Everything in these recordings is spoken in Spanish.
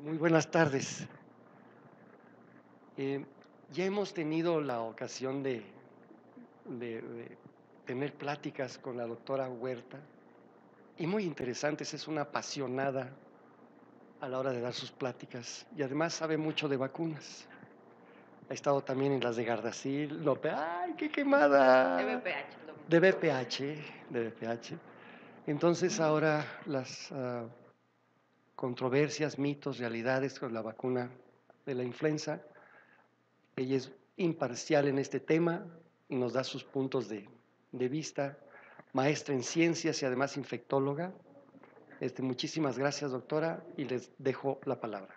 Muy buenas tardes. Eh, ya hemos tenido la ocasión de, tener pláticas con la doctora Huerta y muy interesantes, es una apasionada a la hora de dar sus pláticas y además sabe mucho de vacunas. Ha estado también en las de Gardasil, López, ¡ay, qué quemada! De BPH. De BPH, de BPH. Entonces ahora las... Ah, controversias, mitos, realidades con la vacuna de la influenza. Ella es imparcial en este tema y nos da sus puntos de, vista, maestra en ciencias y además infectóloga. Este, muchísimas gracias, doctora, y les dejo la palabra.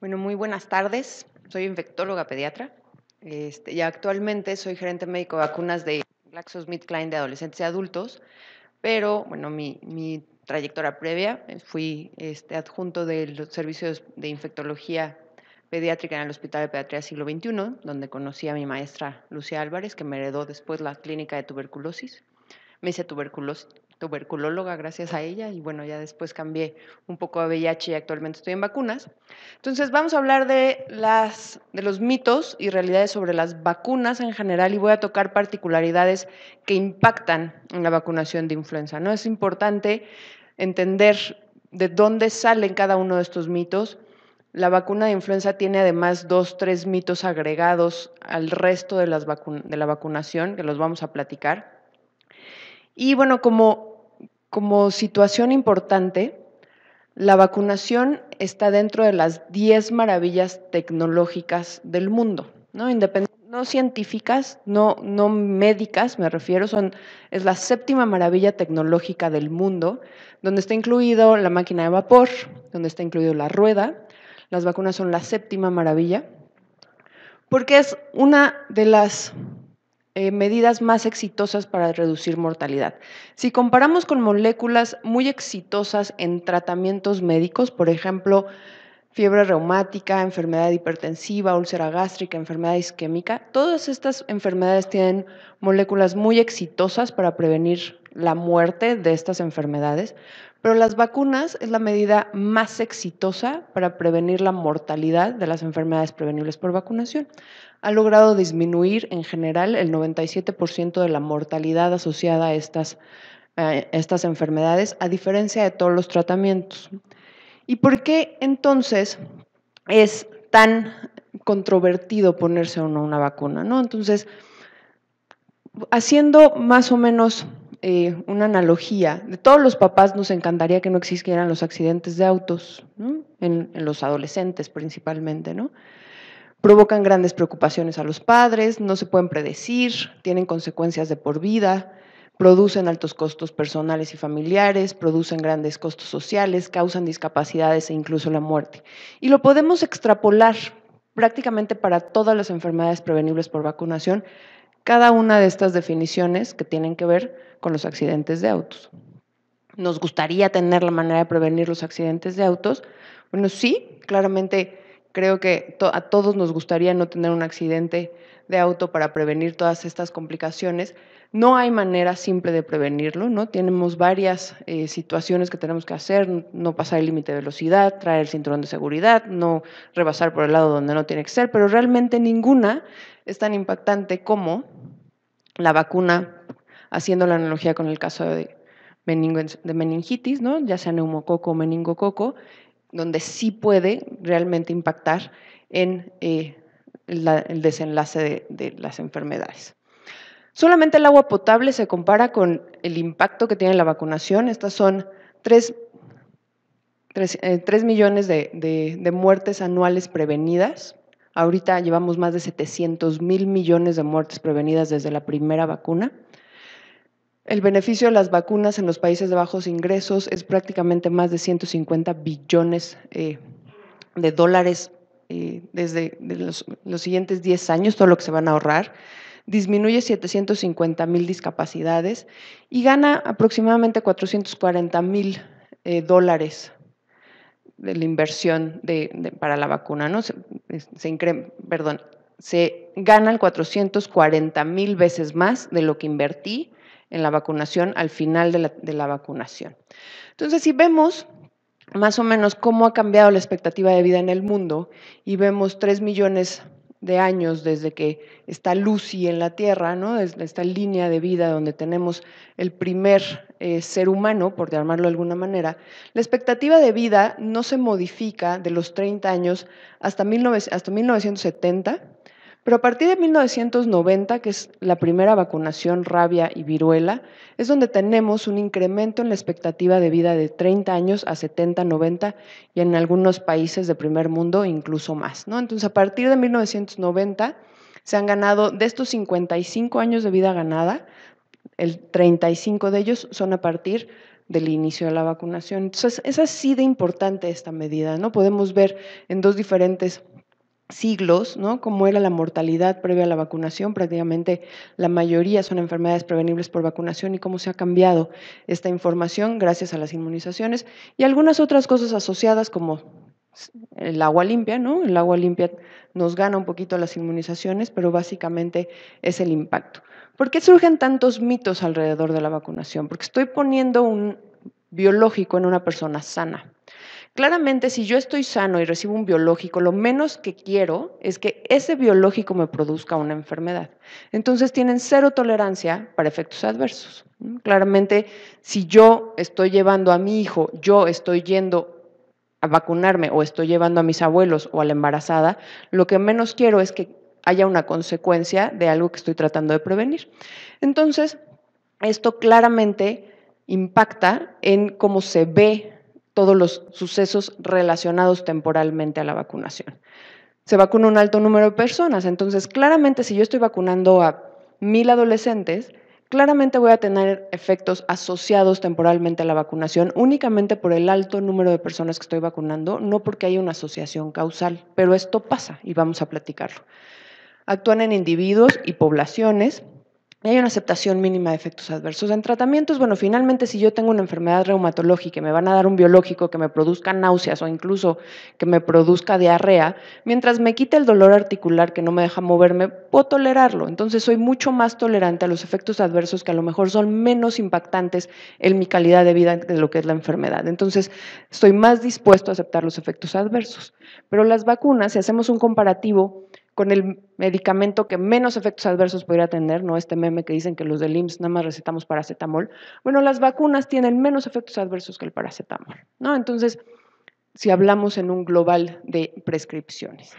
Bueno, muy buenas tardes. Soy infectóloga pediatra este, y actualmente soy gerente médico de vacunas de GlaxoSmithKline de adolescentes y adultos, pero bueno, mi, mi trayectoria previa. Eh, fui este, adjunto los servicios de infectología pediátrica en el Hospital de Pediatría Siglo XXI, donde conocí a mi maestra Lucía Álvarez, que me heredó después la clínica de tuberculosis. Me hice tuberculosis, tuberculóloga gracias a ella y bueno, ya después cambié un poco a VIH y actualmente estoy en vacunas. Entonces vamos a hablar de, las, de los mitos y realidades sobre las vacunas en general y voy a tocar particularidades que impactan en la vacunación de influenza. ¿no? Es importante entender de dónde salen cada uno de estos mitos. La vacuna de influenza tiene además dos, tres mitos agregados al resto de, las de la vacunación que los vamos a platicar. Y bueno, como como situación importante, la vacunación está dentro de las 10 maravillas tecnológicas del mundo, ¿no? científicas, no, no médicas, me refiero, son, es la séptima maravilla tecnológica del mundo, donde está incluido la máquina de vapor, donde está incluido la rueda. Las vacunas son la séptima maravilla, porque es una de las eh, medidas más exitosas para reducir mortalidad. Si comparamos con moléculas muy exitosas en tratamientos médicos, por ejemplo, fiebre reumática, enfermedad hipertensiva, úlcera gástrica, enfermedad isquémica. Todas estas enfermedades tienen moléculas muy exitosas para prevenir la muerte de estas enfermedades, pero las vacunas es la medida más exitosa para prevenir la mortalidad de las enfermedades prevenibles por vacunación ha logrado disminuir en general el 97% de la mortalidad asociada a estas, estas enfermedades, a diferencia de todos los tratamientos. ¿Y por qué entonces es tan controvertido ponerse una vacuna? ¿no? Entonces, haciendo más o menos eh, una analogía, de todos los papás nos encantaría que no existieran los accidentes de autos, en, en, los adolescentes principalmente, ¿no? provocan grandes preocupaciones a los padres, no se pueden predecir, tienen consecuencias de por vida, producen altos costos personales y familiares, producen grandes costos sociales, causan discapacidades e incluso la muerte. Y lo podemos extrapolar prácticamente para todas las enfermedades prevenibles por vacunación, cada una de estas definiciones que tienen que ver con los accidentes de autos. Nos gustaría tener la manera de prevenir los accidentes de autos. Bueno, sí, claramente Creo que a todos nos gustaría no tener un accidente de auto para prevenir todas estas complicaciones. No hay manera simple de prevenirlo, ¿no? Tenemos varias eh, situaciones que tenemos que hacer, no pasar el límite de velocidad, traer el cinturón de seguridad, no rebasar por el lado donde no tiene que ser, pero realmente ninguna es tan impactante como la vacuna, haciendo la analogía con el caso de, meningitis, ¿no? ya sea neumococo o meningococo, donde sí puede realmente impactar en eh, el desenlace de, las enfermedades. Solamente el agua potable se compara con el impacto que tiene la vacunación. Estas son 3, eh, millones de, de, muertes anuales prevenidas. Ahorita llevamos más de 700 mil millones de muertes prevenidas desde la primera vacuna. El beneficio de las vacunas en los países de bajos ingresos es prácticamente más de 150 billones eh, de dólares eh, desde los, siguientes 10 años, todo lo que se van a ahorrar disminuye 750 mil discapacidades y gana aproximadamente 440 mil eh, dólares de la inversión para la vacuna, ¿no? Se, perdón, se ganan 440 mil veces más de lo que invertí en la vacunación al final de la, vacunación. Entonces, si vemos más o menos cómo ha cambiado la expectativa de vida en el mundo y vemos tres millones de años desde que está Lucy en la Tierra, ¿no? desde esta línea de vida donde tenemos el primer eh, ser humano, por llamarlo de alguna manera, la expectativa de vida no se modifica de los 30 años hasta, hasta 1970 pero a partir de 1990, que es la primera vacunación rabia y viruela, es donde tenemos un incremento en la expectativa de vida de 30 años a 70, 90 y en algunos países de primer mundo incluso más. Entonces, a partir de 1990 se han ganado, de estos 55 años de vida ganada, el 35 de ellos son a partir del inicio de la vacunación. Entonces, es así de importante esta medida, ¿no? Podemos ver en dos diferentes siglos, ¿no? Como era la mortalidad previa a la vacunación, prácticamente la mayoría son enfermedades prevenibles por vacunación y cómo se ha cambiado esta información gracias a las inmunizaciones y algunas otras cosas asociadas como el agua limpia, ¿no? El agua limpia nos gana un poquito las inmunizaciones, pero básicamente es el impacto. ¿Por qué surgen tantos mitos alrededor de la vacunación? Porque estoy poniendo un biológico en una persona sana. Claramente, si yo estoy sano y recibo un biológico, lo menos que quiero es que ese biológico me produzca una enfermedad. Entonces tienen cero tolerancia para efectos adversos. Claramente, si yo estoy llevando a mi hijo, yo estoy yendo a vacunarme o estoy llevando a mis abuelos o a la embarazada, lo que menos quiero es que haya una consecuencia de algo que estoy tratando de prevenir. Entonces, esto claramente impacta en cómo se ve todos los sucesos relacionados temporalmente a la vacunación. Se vacuna un alto número de personas, entonces claramente si yo estoy vacunando a mil adolescentes, claramente voy a tener efectos asociados temporalmente a la vacunación únicamente por el alto número de personas que estoy vacunando, no porque haya una asociación causal, pero esto pasa y vamos a platicarlo. Actúan en individuos y poblaciones hay una aceptación mínima de efectos adversos. En tratamientos, bueno, finalmente si yo tengo una enfermedad reumatológica y me van a dar un biológico que me produzca náuseas o incluso que me produzca diarrea, mientras me quite el dolor articular que no me deja moverme, puedo tolerarlo. Entonces soy mucho más tolerante a los efectos adversos que a lo mejor son menos impactantes en mi calidad de vida de lo que es la enfermedad. Entonces estoy más dispuesto a aceptar los efectos adversos. Pero las vacunas, si hacemos un comparativo, con el medicamento que menos efectos adversos podría tener, ¿no? Este meme que dicen que los del IMSS nada más recetamos paracetamol. Bueno, las vacunas tienen menos efectos adversos que el paracetamol, ¿no? Entonces, si hablamos en un global de prescripciones.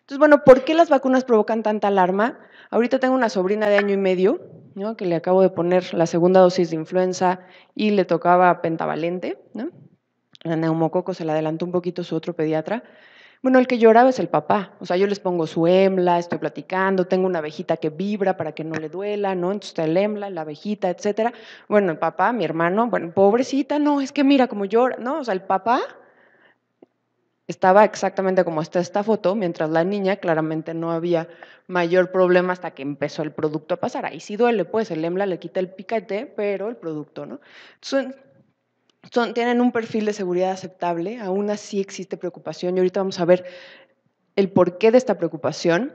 Entonces, bueno, ¿por qué las vacunas provocan tanta alarma? Ahorita tengo una sobrina de año y medio, ¿no? que le acabo de poner la segunda dosis de influenza y le tocaba pentavalente, ¿no? La neumococo se la adelantó un poquito su otro pediatra, bueno, el que lloraba es el papá. O sea, yo les pongo su emla, estoy platicando, tengo una abejita que vibra para que no le duela, ¿no? Entonces está el emla, la abejita, etcétera. Bueno, el papá, mi hermano, bueno, pobrecita, no, es que mira cómo llora, ¿no? O sea, el papá estaba exactamente como está esta foto, mientras la niña claramente no había mayor problema hasta que empezó el producto a pasar. Ahí sí duele, pues el emla le quita el picate pero el producto, ¿no? Entonces, tienen un perfil de seguridad aceptable, aún así existe preocupación y ahorita vamos a ver el porqué de esta preocupación.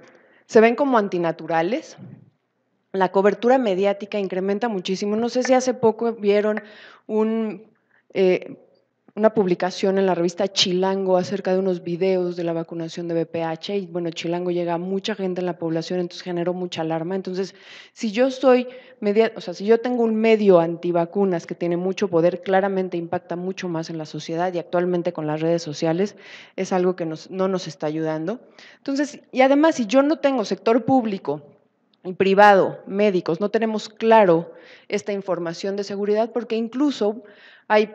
Se ven como antinaturales. La cobertura mediática incrementa muchísimo. No sé si hace poco vieron un eh, una publicación en la revista Chilango acerca de unos videos de la vacunación de BPH y bueno, Chilango llega a mucha gente en la población, entonces generó mucha alarma. Entonces, si yo soy, media, o sea, si yo tengo un medio antivacunas que tiene mucho poder, claramente impacta mucho más en la sociedad y actualmente con las redes sociales es algo que no nos está ayudando. Entonces, y además, si yo no tengo sector público, y privado, médicos, no tenemos claro esta información de seguridad porque incluso hay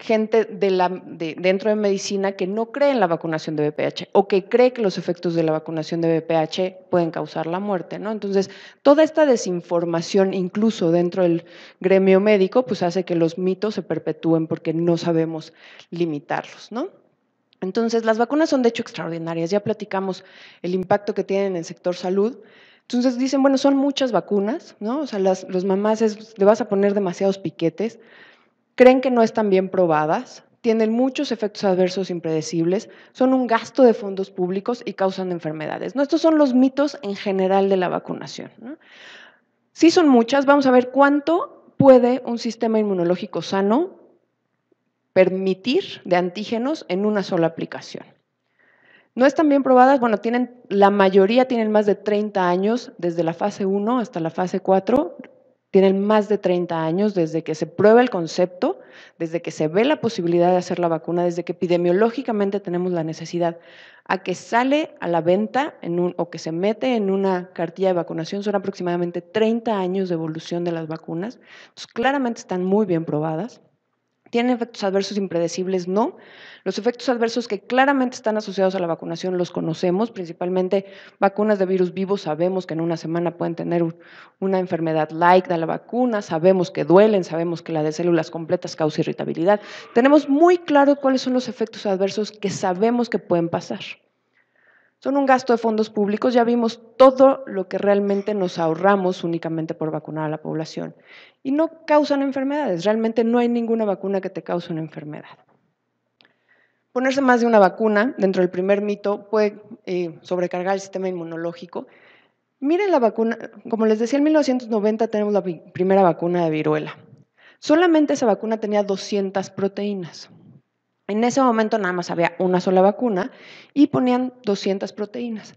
gente dentro de medicina que no cree en la vacunación de BPH o que cree que los efectos de la vacunación de BPH pueden causar la muerte, ¿no? Entonces, toda esta desinformación, incluso dentro del gremio médico, pues hace que los mitos se perpetúen porque no sabemos limitarlos, ¿no? Entonces, las vacunas son de hecho extraordinarias, ya platicamos el impacto que tienen en el sector salud, entonces dicen, bueno, son muchas vacunas, ¿no? O sea, los mamás le vas a poner demasiados piquetes, creen que no están bien probadas, tienen muchos efectos adversos impredecibles, son un gasto de fondos públicos y causan enfermedades. Estos son los mitos en general de la vacunación. ¿no? Sí son muchas, vamos a ver cuánto puede un sistema inmunológico sano permitir de antígenos en una sola aplicación. No están bien probadas, bueno, tienen, la mayoría tienen más de 30 años, desde la fase 1 hasta la fase 4, tienen más de 30 años desde que se prueba el concepto, desde que se ve la posibilidad de hacer la vacuna, desde que epidemiológicamente tenemos la necesidad, a que sale a la venta en un, o que se mete en una cartilla de vacunación, son aproximadamente 30 años de evolución de las vacunas. claramente están muy bien probadas. ¿Tienen efectos adversos impredecibles? No. Los efectos adversos que claramente están asociados a la vacunación los conocemos, principalmente vacunas de virus vivos, sabemos que en una semana pueden tener una enfermedad like de la vacuna, sabemos que duelen, sabemos que la de células completas causa irritabilidad. Tenemos muy claro cuáles son los efectos adversos que sabemos que pueden pasar. Son un gasto de fondos públicos, ya vimos todo lo que realmente nos ahorramos únicamente por vacunar a la población. Y no causan enfermedades, realmente no hay ninguna vacuna que te cause una enfermedad. Ponerse más de una vacuna dentro del primer mito puede eh, sobrecargar el sistema inmunológico. Miren la vacuna, como les decía, en 1990 tenemos la primera vacuna de viruela. Solamente esa vacuna tenía 200 proteínas. En ese momento nada más había una sola vacuna y ponían 200 proteínas.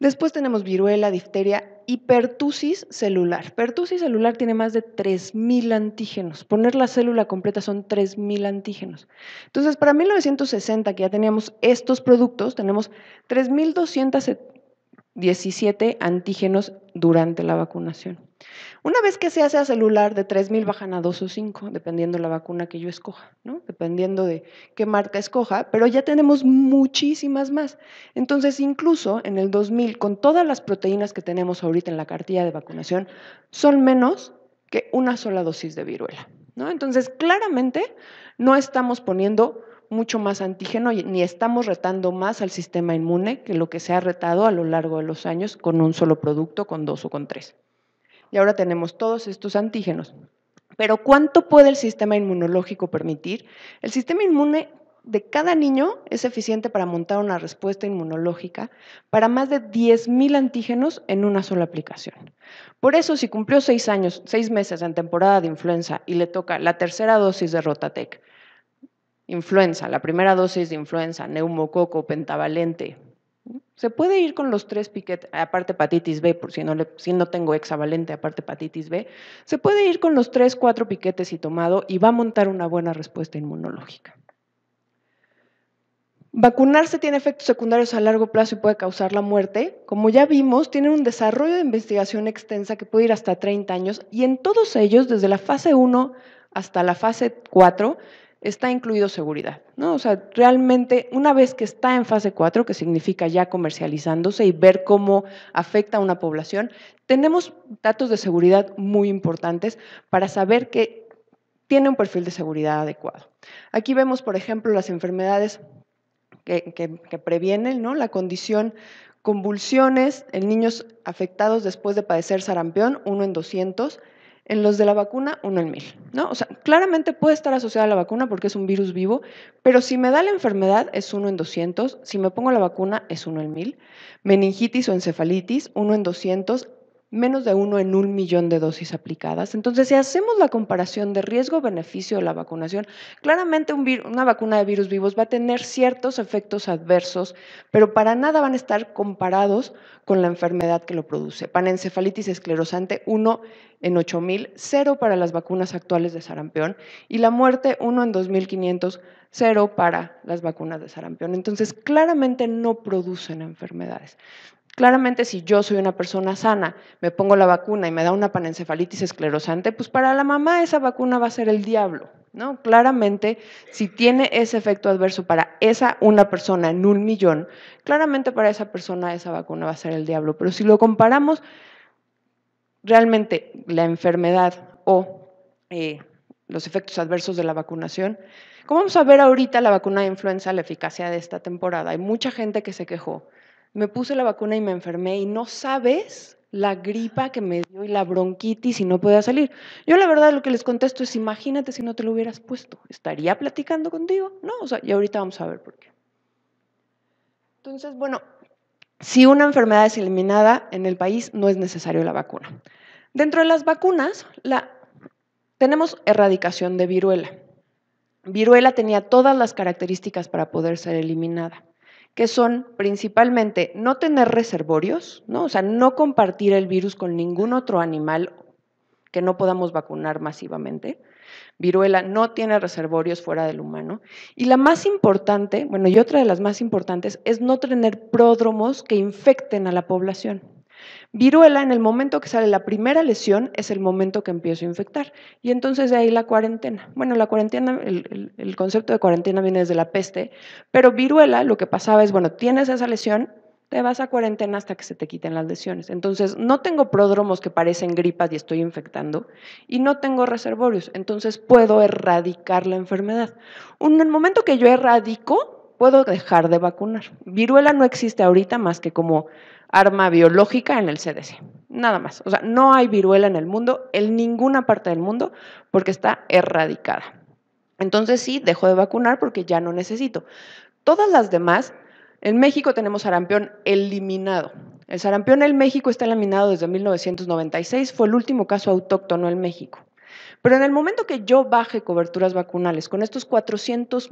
Después tenemos viruela, difteria y pertusis celular. Pertusis celular tiene más de 3.000 antígenos. Poner la célula completa son 3.000 antígenos. Entonces, para 1960, que ya teníamos estos productos, tenemos 3.200 17 antígenos durante la vacunación. Una vez que se hace a celular, de 3.000 bajan a 2 o 5, dependiendo la vacuna que yo escoja, ¿no? dependiendo de qué marca escoja, pero ya tenemos muchísimas más. Entonces, incluso en el 2000, con todas las proteínas que tenemos ahorita en la cartilla de vacunación, son menos que una sola dosis de viruela. ¿no? Entonces, claramente no estamos poniendo mucho más antígeno y ni estamos retando más al sistema inmune que lo que se ha retado a lo largo de los años con un solo producto, con dos o con tres. Y ahora tenemos todos estos antígenos. Pero ¿cuánto puede el sistema inmunológico permitir? El sistema inmune de cada niño es eficiente para montar una respuesta inmunológica para más de 10.000 antígenos en una sola aplicación. Por eso, si cumplió seis años, seis meses en temporada de influenza y le toca la tercera dosis de Rotatec, influenza, la primera dosis de influenza, neumococo, pentavalente. Se puede ir con los tres piquetes, aparte hepatitis B, por si no, si tengo hexavalente, aparte hepatitis B, se puede ir con los tres, cuatro piquetes y tomado y va a montar una buena respuesta inmunológica. Vacunarse tiene efectos secundarios a largo plazo y puede causar la muerte. Como ya vimos, tiene un desarrollo de investigación extensa que puede ir hasta 30 años y en todos ellos, desde la fase 1 hasta la fase 4, está incluido seguridad, ¿no? O sea, realmente una vez que está en fase 4, que significa ya comercializándose y ver cómo afecta a una población, tenemos datos de seguridad muy importantes para saber que tiene un perfil de seguridad adecuado. Aquí vemos, por ejemplo, las enfermedades que, previenen, La condición convulsiones en niños afectados después de padecer sarampión, uno en 200, en los de la vacuna, uno en mil, ¿no? O sea, claramente puede estar asociada a la vacuna porque es un virus vivo, pero si me da la enfermedad es uno en 200, si me pongo la vacuna es uno en mil, meningitis o encefalitis, uno en 200, menos de uno en un millón de dosis aplicadas. Entonces, si hacemos la comparación de riesgo-beneficio de la vacunación, claramente una vacuna de virus vivos va a tener ciertos efectos adversos, pero para nada van a estar comparados con la enfermedad que lo produce. Panencefalitis esclerosante, 1 en 8.000, cero para las vacunas actuales de sarampión y la muerte, uno en 2.500, cero para las vacunas de sarampión. Entonces, claramente no producen enfermedades. Claramente, si yo soy una persona sana, me pongo la vacuna y me da una panencefalitis esclerosante, pues para la mamá esa vacuna va a ser el diablo, ¿no? Claramente, si tiene ese efecto adverso para esa una persona en un millón, claramente para esa persona esa vacuna va a ser el diablo. Pero si lo comparamos, realmente la enfermedad o eh, los efectos adversos de la vacunación, ¿cómo vamos a ver ahorita la vacuna de influenza, la eficacia de esta temporada, hay mucha gente que se quejó me puse la vacuna y me enfermé y no sabes la gripa que me dio y la bronquitis y no podía salir. Yo la verdad lo que les contesto es, imagínate si no te lo hubieras puesto, ¿estaría platicando contigo? No, o sea, y ahorita vamos a ver por qué. Entonces, bueno, si una enfermedad es eliminada en el país, no es necesario la vacuna. Dentro de las vacunas, la, tenemos erradicación de viruela. Viruela tenía todas las características para poder ser eliminada que son principalmente no tener reservorios, ¿no? o sea, no compartir el virus con ningún otro animal que no podamos vacunar masivamente. Viruela no tiene reservorios fuera del humano. Y la más importante, bueno, y otra de las más importantes, es no tener pródromos que infecten a la población. Viruela, en el momento que sale la primera lesión, es el momento que empiezo a infectar. Y entonces de ahí la cuarentena. Bueno, la cuarentena, el, concepto de cuarentena viene desde la peste, pero viruela lo que pasaba es, bueno, tienes esa lesión, te vas a cuarentena hasta que se te quiten las lesiones. Entonces, no tengo pródromos que parecen gripas y estoy infectando, y no tengo reservorios, entonces puedo erradicar la enfermedad. En el momento que yo erradico, puedo dejar de vacunar. Viruela no existe ahorita más que como arma biológica en el CDC, nada más. O sea, no hay viruela en el mundo, en ninguna parte del mundo, porque está erradicada. Entonces sí, dejo de vacunar porque ya no necesito. Todas las demás, en México tenemos sarampión eliminado. El sarampión en México está eliminado desde 1996, fue el último caso autóctono en México. Pero en el momento que yo baje coberturas vacunales con estos 400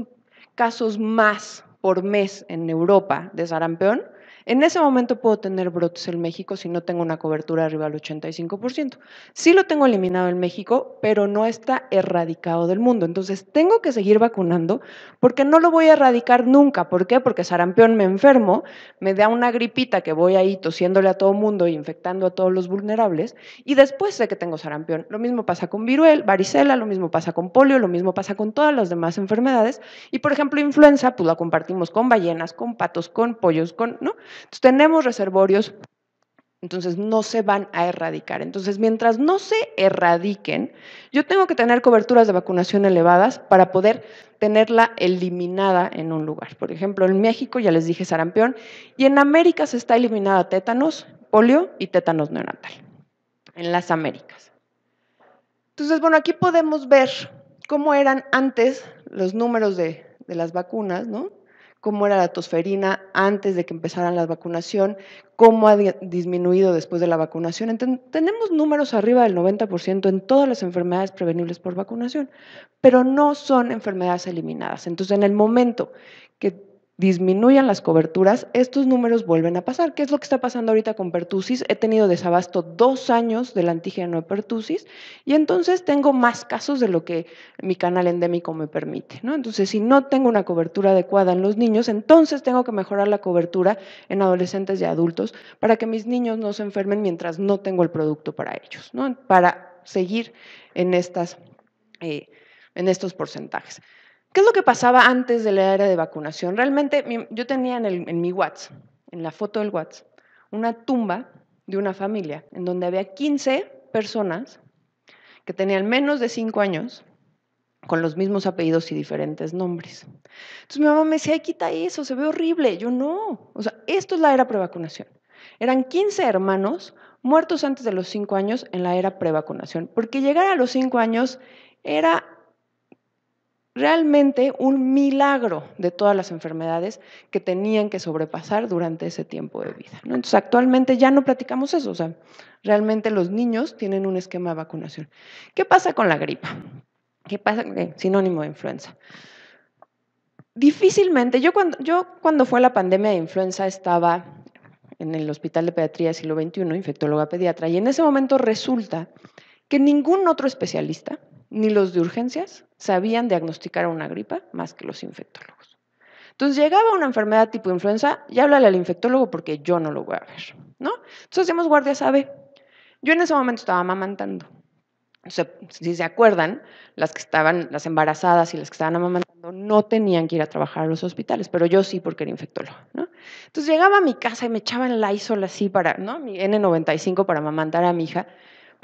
casos más por mes en Europa de sarampión, en ese momento puedo tener brotes en México si no tengo una cobertura arriba del 85%. Sí lo tengo eliminado en México, pero no está erradicado del mundo. Entonces tengo que seguir vacunando porque no lo voy a erradicar nunca. ¿Por qué? Porque sarampión me enfermo, me da una gripita que voy ahí tosiéndole a todo mundo e infectando a todos los vulnerables y después sé que tengo sarampión. Lo mismo pasa con viruel, varicela, lo mismo pasa con polio, lo mismo pasa con todas las demás enfermedades. Y por ejemplo, influenza, pues la compartimos con ballenas, con patos, con pollos, con, ¿no? Entonces tenemos reservorios, entonces no se van a erradicar. Entonces, mientras no se erradiquen, yo tengo que tener coberturas de vacunación elevadas para poder tenerla eliminada en un lugar. Por ejemplo, en México ya les dije sarampión y en América se está eliminada tétanos, polio y tétanos neonatal. En las Américas. Entonces, bueno, aquí podemos ver cómo eran antes los números de, de las vacunas, ¿no? cómo era la tosferina antes de que empezaran la vacunación, cómo ha disminuido después de la vacunación. tenemos números arriba del 90% en todas las enfermedades prevenibles por vacunación, pero no son enfermedades eliminadas. Entonces, en el momento disminuyan las coberturas, estos números vuelven a pasar. ¿Qué es lo que está pasando ahorita con pertusis? He tenido desabasto dos años del antígeno de pertusis y entonces tengo más casos de lo que mi canal endémico me permite. ¿no? Entonces, si no tengo una cobertura adecuada en los niños, entonces tengo que mejorar la cobertura en adolescentes y adultos para que mis niños no se enfermen mientras no tengo el producto para ellos, ¿no? para seguir en, estas, eh, en estos porcentajes. ¿Qué es lo que pasaba antes de la era de vacunación? Realmente yo tenía en, mi WhatsApp, en la foto del WhatsApp, una tumba de una familia en donde había 15 personas que tenían menos de 5 años con los mismos apellidos y diferentes nombres. Entonces mi mamá me decía, quita eso, se ve horrible. Yo no, o sea, esto es la era prevacunación. Eran 15 hermanos muertos antes de los 5 años en la era prevacunación, porque llegar a los 5 años era realmente un milagro de todas las enfermedades que tenían que sobrepasar durante ese tiempo de vida. Entonces, actualmente ya no platicamos eso, o sea, realmente los niños tienen un esquema de vacunación. ¿Qué pasa con la gripa? ¿Qué pasa? Eh, sinónimo de influenza. Difícilmente, yo cuando, yo cuando fue la pandemia de influenza estaba en el Hospital de Pediatría siglo XXI, infectóloga pediatra, y en ese momento resulta que ningún otro especialista, ni los de urgencias, sabían diagnosticar una gripa más que los infectólogos. Entonces llegaba una enfermedad tipo influenza, ya háblale al infectólogo porque yo no lo voy a ver, ¿no? Entonces hacíamos guardia sabe. Yo en ese momento estaba amamantando. si se acuerdan, las que estaban, las embarazadas y las que estaban amamantando no tenían que ir a trabajar a los hospitales, pero yo sí porque era infectólogo. ¿no? Entonces llegaba a mi casa y me echaban la isola así para, ¿no? Mi N95 para amamantar a mi hija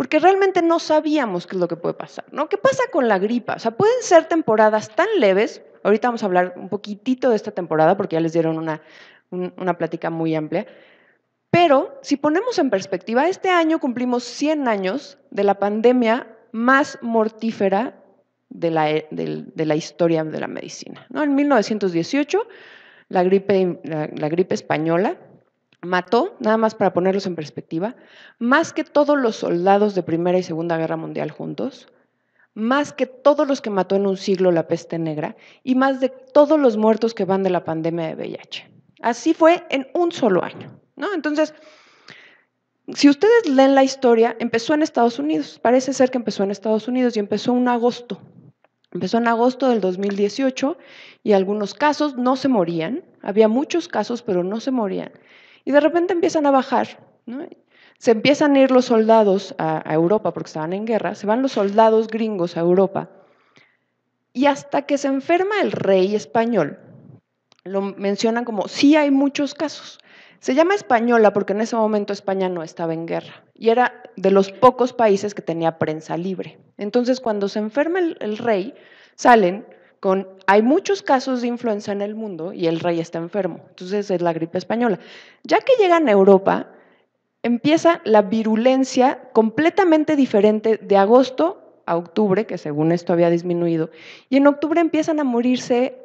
porque realmente no sabíamos qué es lo que puede pasar, ¿no? ¿Qué pasa con la gripa? O sea, pueden ser temporadas tan leves, ahorita vamos a hablar un poquitito de esta temporada porque ya les dieron una, una plática muy amplia, pero si ponemos en perspectiva, este año cumplimos 100 años de la pandemia más mortífera de la, de, la historia de la medicina. ¿no? En 1918, la gripe, la gripe española mató, nada más para ponerlos en perspectiva, más que todos los soldados de Primera y Segunda Guerra Mundial juntos, más que todos los que mató en un siglo la peste negra y más de todos los muertos que van de la pandemia de VIH. Así fue en un solo año. ¿no? Entonces, si ustedes leen la historia, empezó en Estados Unidos, parece ser que empezó en Estados Unidos y empezó en agosto. Empezó en agosto del 2018 y algunos casos no se morían, había muchos casos pero no se morían. Y de repente empiezan a bajar. Se empiezan a ir los soldados a, Europa porque estaban en guerra, se van los soldados gringos a Europa. Y hasta que se enferma el rey español, lo mencionan como, sí hay muchos casos. Se llama española porque en ese momento España no estaba en guerra y era de los pocos países que tenía prensa libre. Entonces, cuando se enferma el rey, salen hay muchos casos de influenza en el mundo y el rey está enfermo, entonces es la gripe española. Ya que llegan a Europa, empieza la virulencia completamente diferente de agosto a octubre, que según esto había disminuido, y en octubre empiezan a morirse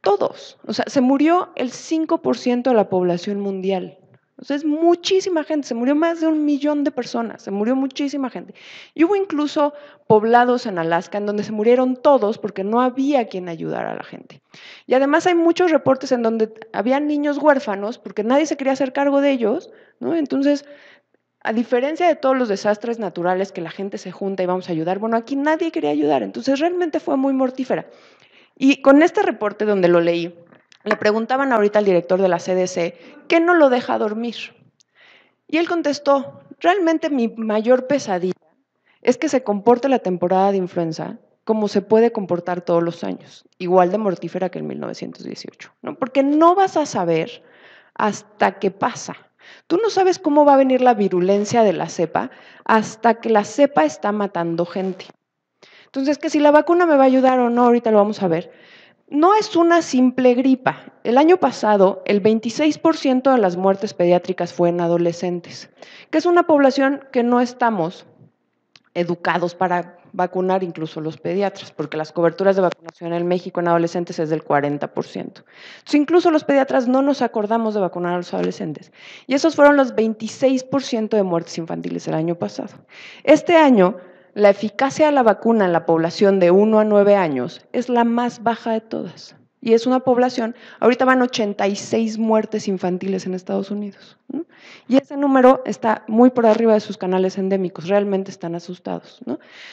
todos. O sea, se murió el 5% de la población mundial. Entonces muchísima gente, se murió más de un millón de personas, se murió muchísima gente. Y hubo incluso poblados en Alaska en donde se murieron todos porque no había quien ayudar a la gente. Y además hay muchos reportes en donde había niños huérfanos porque nadie se quería hacer cargo de ellos, ¿no? Entonces, a diferencia de todos los desastres naturales que la gente se junta y vamos a ayudar, bueno, aquí nadie quería ayudar, entonces realmente fue muy mortífera. Y con este reporte donde lo leí, le preguntaban ahorita al director de la CDC, ¿qué no lo deja dormir? Y él contestó, realmente mi mayor pesadilla es que se comporte la temporada de influenza como se puede comportar todos los años, igual de mortífera que en 1918, ¿no? porque no vas a saber hasta qué pasa. Tú no sabes cómo va a venir la virulencia de la cepa hasta que la cepa está matando gente. Entonces, que si la vacuna me va a ayudar o no, ahorita lo vamos a ver no es una simple gripa. El año pasado, el 26% de las muertes pediátricas fue en adolescentes, que es una población que no estamos educados para vacunar incluso los pediatras, porque las coberturas de vacunación en México en adolescentes es del 40%. Entonces, incluso los pediatras no nos acordamos de vacunar a los adolescentes. Y esos fueron los 26% de muertes infantiles el año pasado. Este año, la eficacia de la vacuna en la población de 1 a 9 años es la más baja de todas. Y es una población, ahorita van 86 muertes infantiles en Estados Unidos. Y ese número está muy por arriba de sus canales endémicos, realmente están asustados.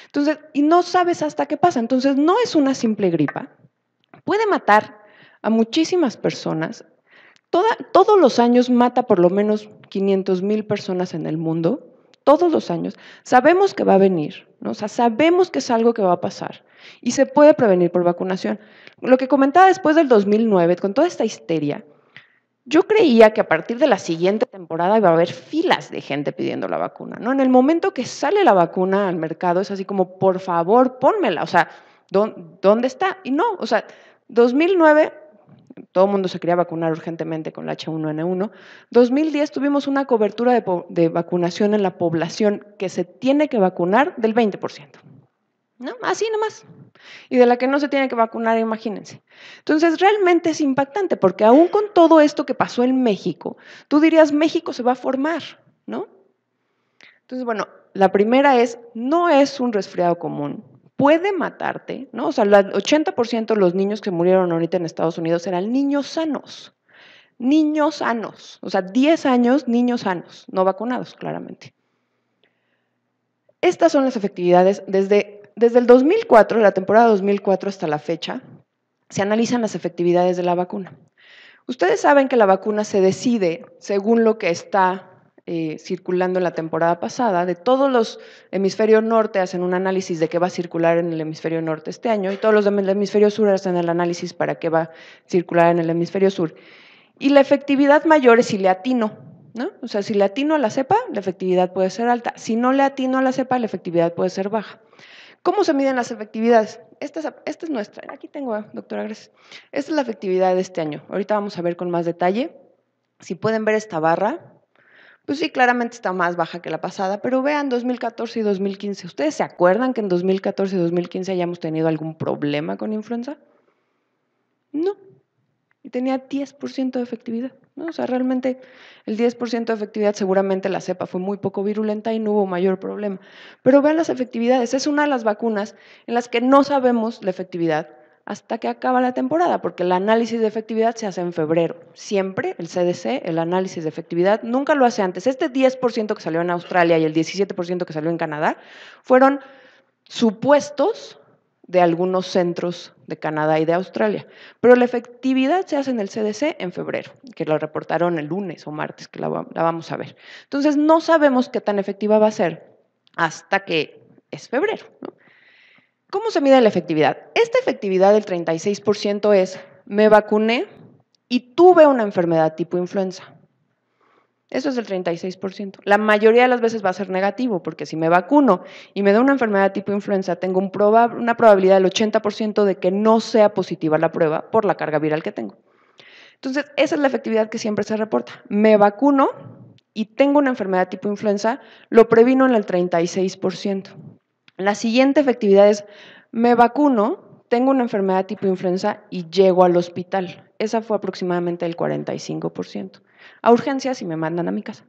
Entonces, y no sabes hasta qué pasa. Entonces, no es una simple gripa. Puede matar a muchísimas personas. todos los años mata por lo menos 500 mil personas en el mundo todos los años, sabemos que va a venir, ¿no? o sea, sabemos que es algo que va a pasar y se puede prevenir por vacunación. Lo que comentaba después del 2009, con toda esta histeria, yo creía que a partir de la siguiente temporada iba a haber filas de gente pidiendo la vacuna, ¿no? En el momento que sale la vacuna al mercado es así como, por favor, pónmela, o sea, ¿dónde está? Y no, o sea, 2009 todo el mundo se quería vacunar urgentemente con la H1N1. 2010 tuvimos una cobertura de, vacunación en la población que se tiene que vacunar del 20%. ¿No? Así nomás. Y de la que no se tiene que vacunar, imagínense. Entonces, realmente es impactante, porque aún con todo esto que pasó en México, tú dirías, México se va a formar, ¿no? Entonces, bueno, la primera es, no es un resfriado común, puede matarte, ¿no? O sea, el 80% de los niños que murieron ahorita en Estados Unidos eran niños sanos, niños sanos, o sea, 10 años niños sanos, no vacunados, claramente. Estas son las efectividades desde, desde el 2004, la temporada 2004 hasta la fecha, se analizan las efectividades de la vacuna. Ustedes saben que la vacuna se decide según lo que está eh, circulando en la temporada pasada. De todos los hemisferios norte hacen un análisis de qué va a circular en el hemisferio norte este año y todos los del hemisferio sur hacen el análisis para qué va a circular en el hemisferio sur. Y la efectividad mayor es si le atino, ¿no? O sea, si le atino a la cepa, la efectividad puede ser alta. Si no le atino a la cepa, la efectividad puede ser baja. ¿Cómo se miden las efectividades? Esta es, esta es nuestra. Aquí tengo, doctora, gracias. Esta es la efectividad de este año. Ahorita vamos a ver con más detalle. Si pueden ver esta barra, pues sí, claramente está más baja que la pasada, pero vean 2014 y 2015. ¿Ustedes se acuerdan que en 2014 y 2015 hayamos tenido algún problema con influenza? No. Y tenía 10% de efectividad. ¿no? O sea, realmente el 10% de efectividad seguramente la cepa fue muy poco virulenta y no hubo mayor problema. Pero vean las efectividades. Es una de las vacunas en las que no sabemos la efectividad hasta que acaba la temporada, porque el análisis de efectividad se hace en febrero. Siempre el CDC, el análisis de efectividad, nunca lo hace antes. Este 10% que salió en Australia y el 17% que salió en Canadá fueron supuestos de algunos centros de Canadá y de Australia. Pero la efectividad se hace en el CDC en febrero, que lo reportaron el lunes o martes, que la, vamos a ver. Entonces, no sabemos qué tan efectiva va a ser hasta que es febrero. ¿no? ¿Cómo se mide la efectividad? Esta efectividad del 36% es, me vacuné y tuve una enfermedad tipo influenza. Eso es el 36%. La mayoría de las veces va a ser negativo, porque si me vacuno y me da una enfermedad tipo influenza, tengo una probabilidad del 80% de que no sea positiva la prueba por la carga viral que tengo. Entonces, esa es la efectividad que siempre se reporta. Me vacuno y tengo una enfermedad tipo influenza, lo previno en el 36%. La siguiente efectividad es, me vacuno, tengo una enfermedad tipo influenza y llego al hospital. Esa fue aproximadamente el 45%. A urgencias y me mandan a mi casa.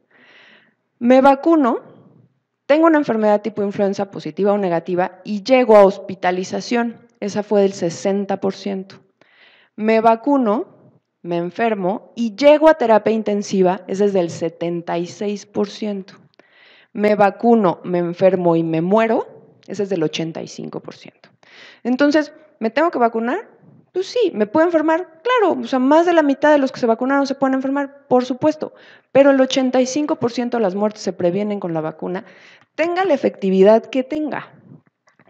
Me vacuno, tengo una enfermedad tipo influenza positiva o negativa y llego a hospitalización. Esa fue del 60%. Me vacuno, me enfermo y llego a terapia intensiva. Esa es del 76%. Me vacuno, me enfermo y me muero. Ese es del 85%. Entonces, ¿me tengo que vacunar? Pues sí, ¿me puedo enfermar? Claro, o sea, más de la mitad de los que se vacunaron se pueden enfermar, por supuesto, pero el 85% de las muertes se previenen con la vacuna, tenga la efectividad que tenga.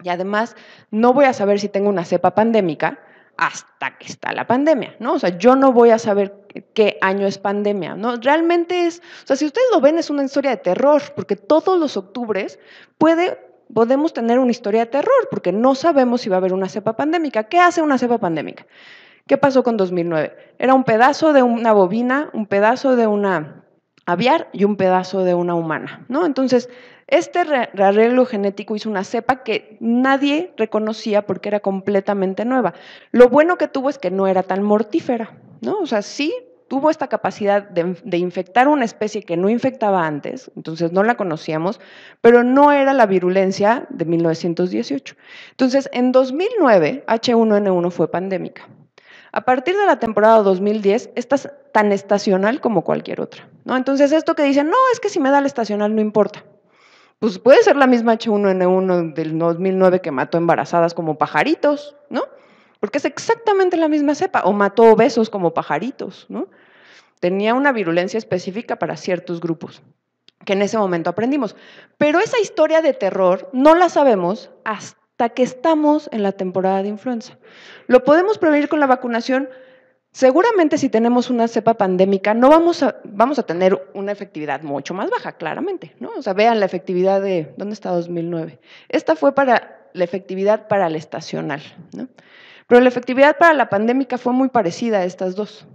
Y además, no voy a saber si tengo una cepa pandémica hasta que está la pandemia, ¿no? O sea, yo no voy a saber qué año es pandemia, ¿no? Realmente es, o sea, si ustedes lo ven es una historia de terror, porque todos los octubres puede podemos tener una historia de terror porque no sabemos si va a haber una cepa pandémica. ¿Qué hace una cepa pandémica? ¿Qué pasó con 2009? Era un pedazo de una bobina, un pedazo de una aviar y un pedazo de una humana, ¿no? Entonces, este arreglo genético hizo una cepa que nadie reconocía porque era completamente nueva. Lo bueno que tuvo es que no era tan mortífera, ¿no? O sea, sí tuvo esta capacidad de, infectar una especie que no infectaba antes, entonces no la conocíamos, pero no era la virulencia de 1918. Entonces, en 2009, H1N1 fue pandémica. A partir de la temporada 2010, esta es tan estacional como cualquier otra. ¿no? Entonces, esto que dicen, no, es que si me da la estacional no importa. Pues puede ser la misma H1N1 del 2009 que mató embarazadas como pajaritos, ¿no? Porque es exactamente la misma cepa, o mató obesos como pajaritos, ¿no? tenía una virulencia específica para ciertos grupos que en ese momento aprendimos. Pero esa historia de terror no la sabemos hasta que estamos en la temporada de influenza. Lo podemos prevenir con la vacunación. Seguramente si tenemos una cepa pandémica, no vamos a, vamos a tener una efectividad mucho más baja, claramente. ¿no? O sea, vean la efectividad de, ¿dónde está 2009? Esta fue para la efectividad para la estacional. Pero la efectividad para la pandémica fue muy parecida a estas dos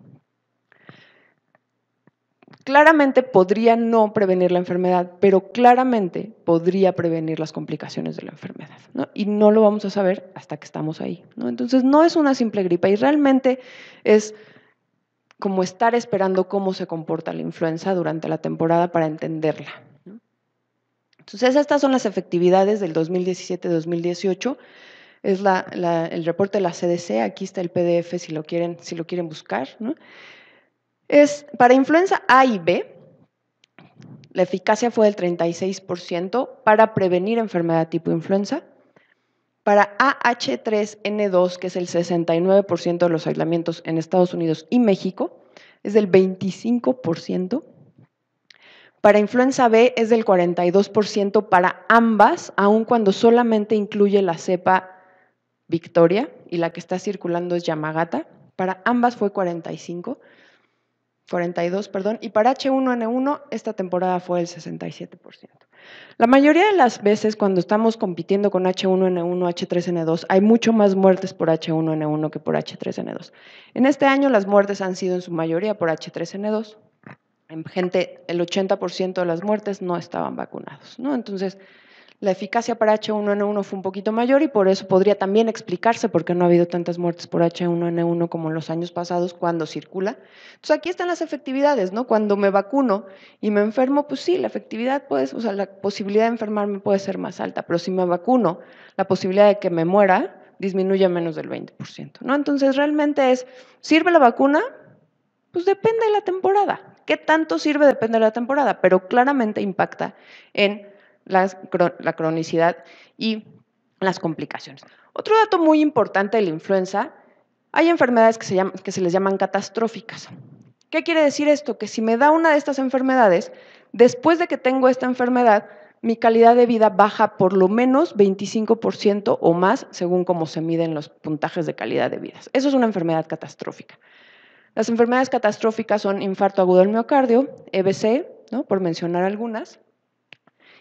claramente podría no prevenir la enfermedad, pero claramente podría prevenir las complicaciones de la enfermedad. Y no lo vamos a saber hasta que estamos ahí. Entonces no es una simple gripa y realmente es como estar esperando cómo se comporta la influenza durante la temporada para entenderla. Entonces estas son las efectividades del 2017-2018. Es el reporte de la CDC, aquí está el PDF si lo quieren, si lo quieren buscar. ¿no? para influenza A y B, la eficacia fue del 36% para prevenir enfermedad tipo influenza. Para AH3N2, que es el 69% de los aislamientos en Estados Unidos y México, es del 25%. Para influenza B es del 42% para ambas, aun cuando solamente incluye la cepa Victoria y la que está circulando es Yamagata. Para ambas fue 45%. 42, perdón, y para H1N1 esta temporada fue el 67%. La mayoría de las veces cuando estamos compitiendo con H1N1, H3N2, hay mucho más muertes por H1N1 que por H3N2. En este año las muertes han sido en su mayoría por H3N2. En gente, el 80% de las muertes no estaban vacunados, ¿no? Entonces, la eficacia para H1N1 fue un poquito mayor y por eso podría también explicarse por qué no ha habido tantas muertes por H1N1 como en los años pasados cuando circula. Entonces aquí están las efectividades, ¿no? Cuando me vacuno y me enfermo, pues sí, la efectividad puede, o sea, la posibilidad de enfermarme puede ser más alta, pero si me vacuno, la posibilidad de que me muera disminuye menos del 20%, ¿no? Entonces realmente es, ¿sirve la vacuna? Pues depende de la temporada. ¿Qué tanto sirve? Depende de la temporada, pero claramente impacta en la, cronicidad y las complicaciones. Otro dato muy importante de la influenza, hay enfermedades que se, les llaman catastróficas. ¿Qué quiere decir esto? Que si me da una de estas enfermedades, después de que tengo esta enfermedad, mi calidad de vida baja por lo menos 25% o más, según cómo se miden los puntajes de calidad de vida. Eso es una enfermedad catastrófica. Las enfermedades catastróficas son infarto agudo del miocardio, EBC, ¿no? por mencionar algunas,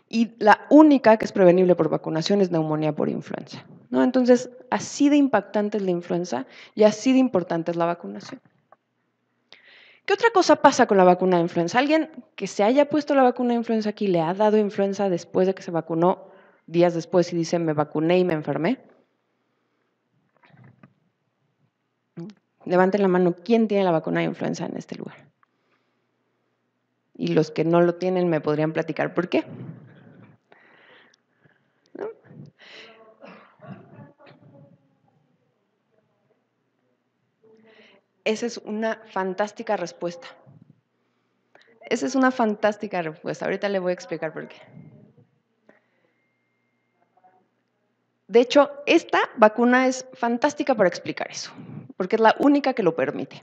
y la única que es prevenible por vacunación es neumonía por influenza. ¿no? Entonces, así de impactante es la influenza y así de importante es la vacunación. ¿Qué otra cosa pasa con la vacuna de influenza? Alguien que se haya puesto la vacuna de influenza aquí le ha dado influenza después de que se vacunó, días después, y dice, me vacuné y me enfermé. Levanten la mano, ¿quién tiene la vacuna de influenza en este lugar? Y los que no lo tienen me podrían platicar por qué. Esa es una fantástica respuesta. Esa es una fantástica respuesta. Ahorita le voy a explicar por qué. De hecho, esta vacuna es fantástica para explicar eso, porque es la única que lo permite.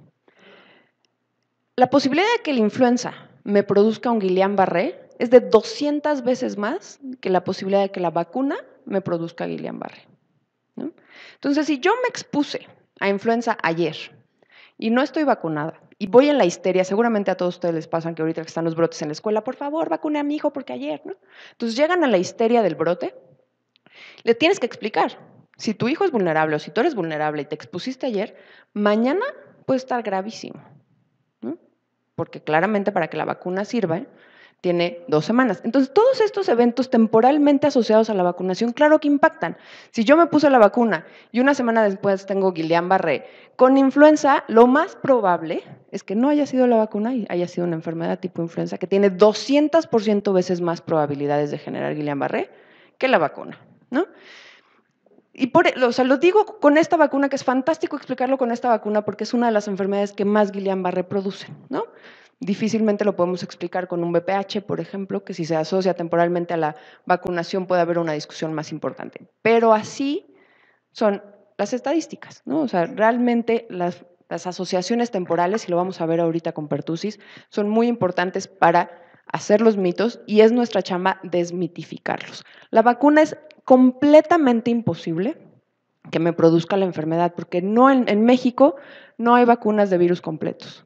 La posibilidad de que la influenza me produzca un Guillain-Barré es de 200 veces más que la posibilidad de que la vacuna me produzca Guillain-Barré. Entonces, si yo me expuse a influenza ayer y no estoy vacunada y voy en la histeria, seguramente a todos ustedes les pasan que ahorita que están los brotes en la escuela, por favor, vacune a mi hijo porque ayer, ¿no? Entonces llegan a la histeria del brote, le tienes que explicar. Si tu hijo es vulnerable o si tú eres vulnerable y te expusiste ayer, mañana puede estar gravísimo. Porque claramente para que la vacuna sirva, tiene dos semanas. Entonces, todos estos eventos temporalmente asociados a la vacunación, claro que impactan. Si yo me puse la vacuna y una semana después tengo Guillain-Barré con influenza, lo más probable es que no haya sido la vacuna y haya sido una enfermedad tipo influenza que tiene 200% veces más probabilidades de generar Guillain-Barré que la vacuna, ¿no? Y por, e, o lo digo con esta vacuna, que es fantástico explicarlo con esta vacuna, porque es una de las enfermedades que más Guillain-Barré produce, ¿no? Difícilmente lo podemos explicar con un VPH, por ejemplo, que si se asocia temporalmente a la vacunación puede haber una discusión más importante. Pero así son las estadísticas, ¿no? O sea, realmente las, asociaciones temporales, y lo vamos a ver ahorita con pertusis, son muy importantes para hacer los mitos y es nuestra chamba desmitificarlos. La vacuna es completamente imposible que me produzca la enfermedad, porque no en México no hay vacunas de virus completos.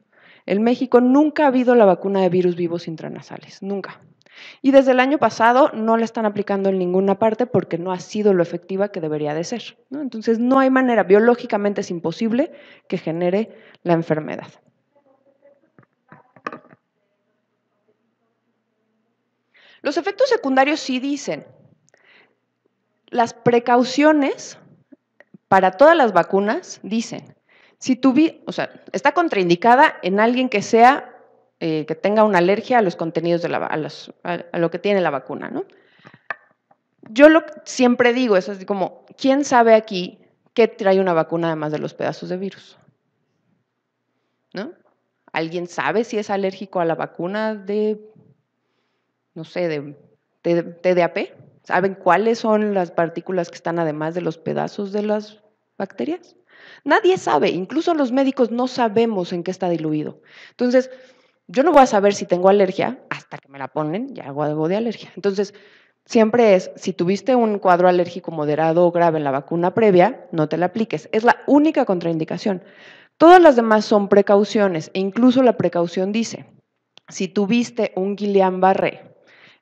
En México nunca ha habido la vacuna de virus vivos intranasales, nunca. Y desde el año pasado no la están aplicando en ninguna parte porque no ha sido lo efectiva que debería de ser. Entonces no hay manera, biológicamente es imposible que genere la enfermedad. Los efectos secundarios sí dicen. Las precauciones para todas las vacunas dicen si tuvi, o sea, está contraindicada en alguien que sea, eh, que tenga una alergia a los contenidos de la, a, lo que tiene la vacuna, ¿no? Yo lo siempre digo, es así como, ¿quién sabe aquí qué trae una vacuna además de los pedazos de virus? ¿No? ¿Alguien sabe si es alérgico a la vacuna de, no sé, de TDAP? ¿Saben cuáles son las partículas que están además de los pedazos de las bacterias? Nadie sabe, incluso los médicos no sabemos en qué está diluido. Entonces, yo no voy a saber si tengo alergia hasta que me la ponen y hago algo de alergia. Entonces, siempre es, si tuviste un cuadro alérgico moderado o grave en la vacuna previa, no te la apliques. Es la única contraindicación. Todas las demás son precauciones e incluso la precaución dice, si tuviste un Guillain-Barré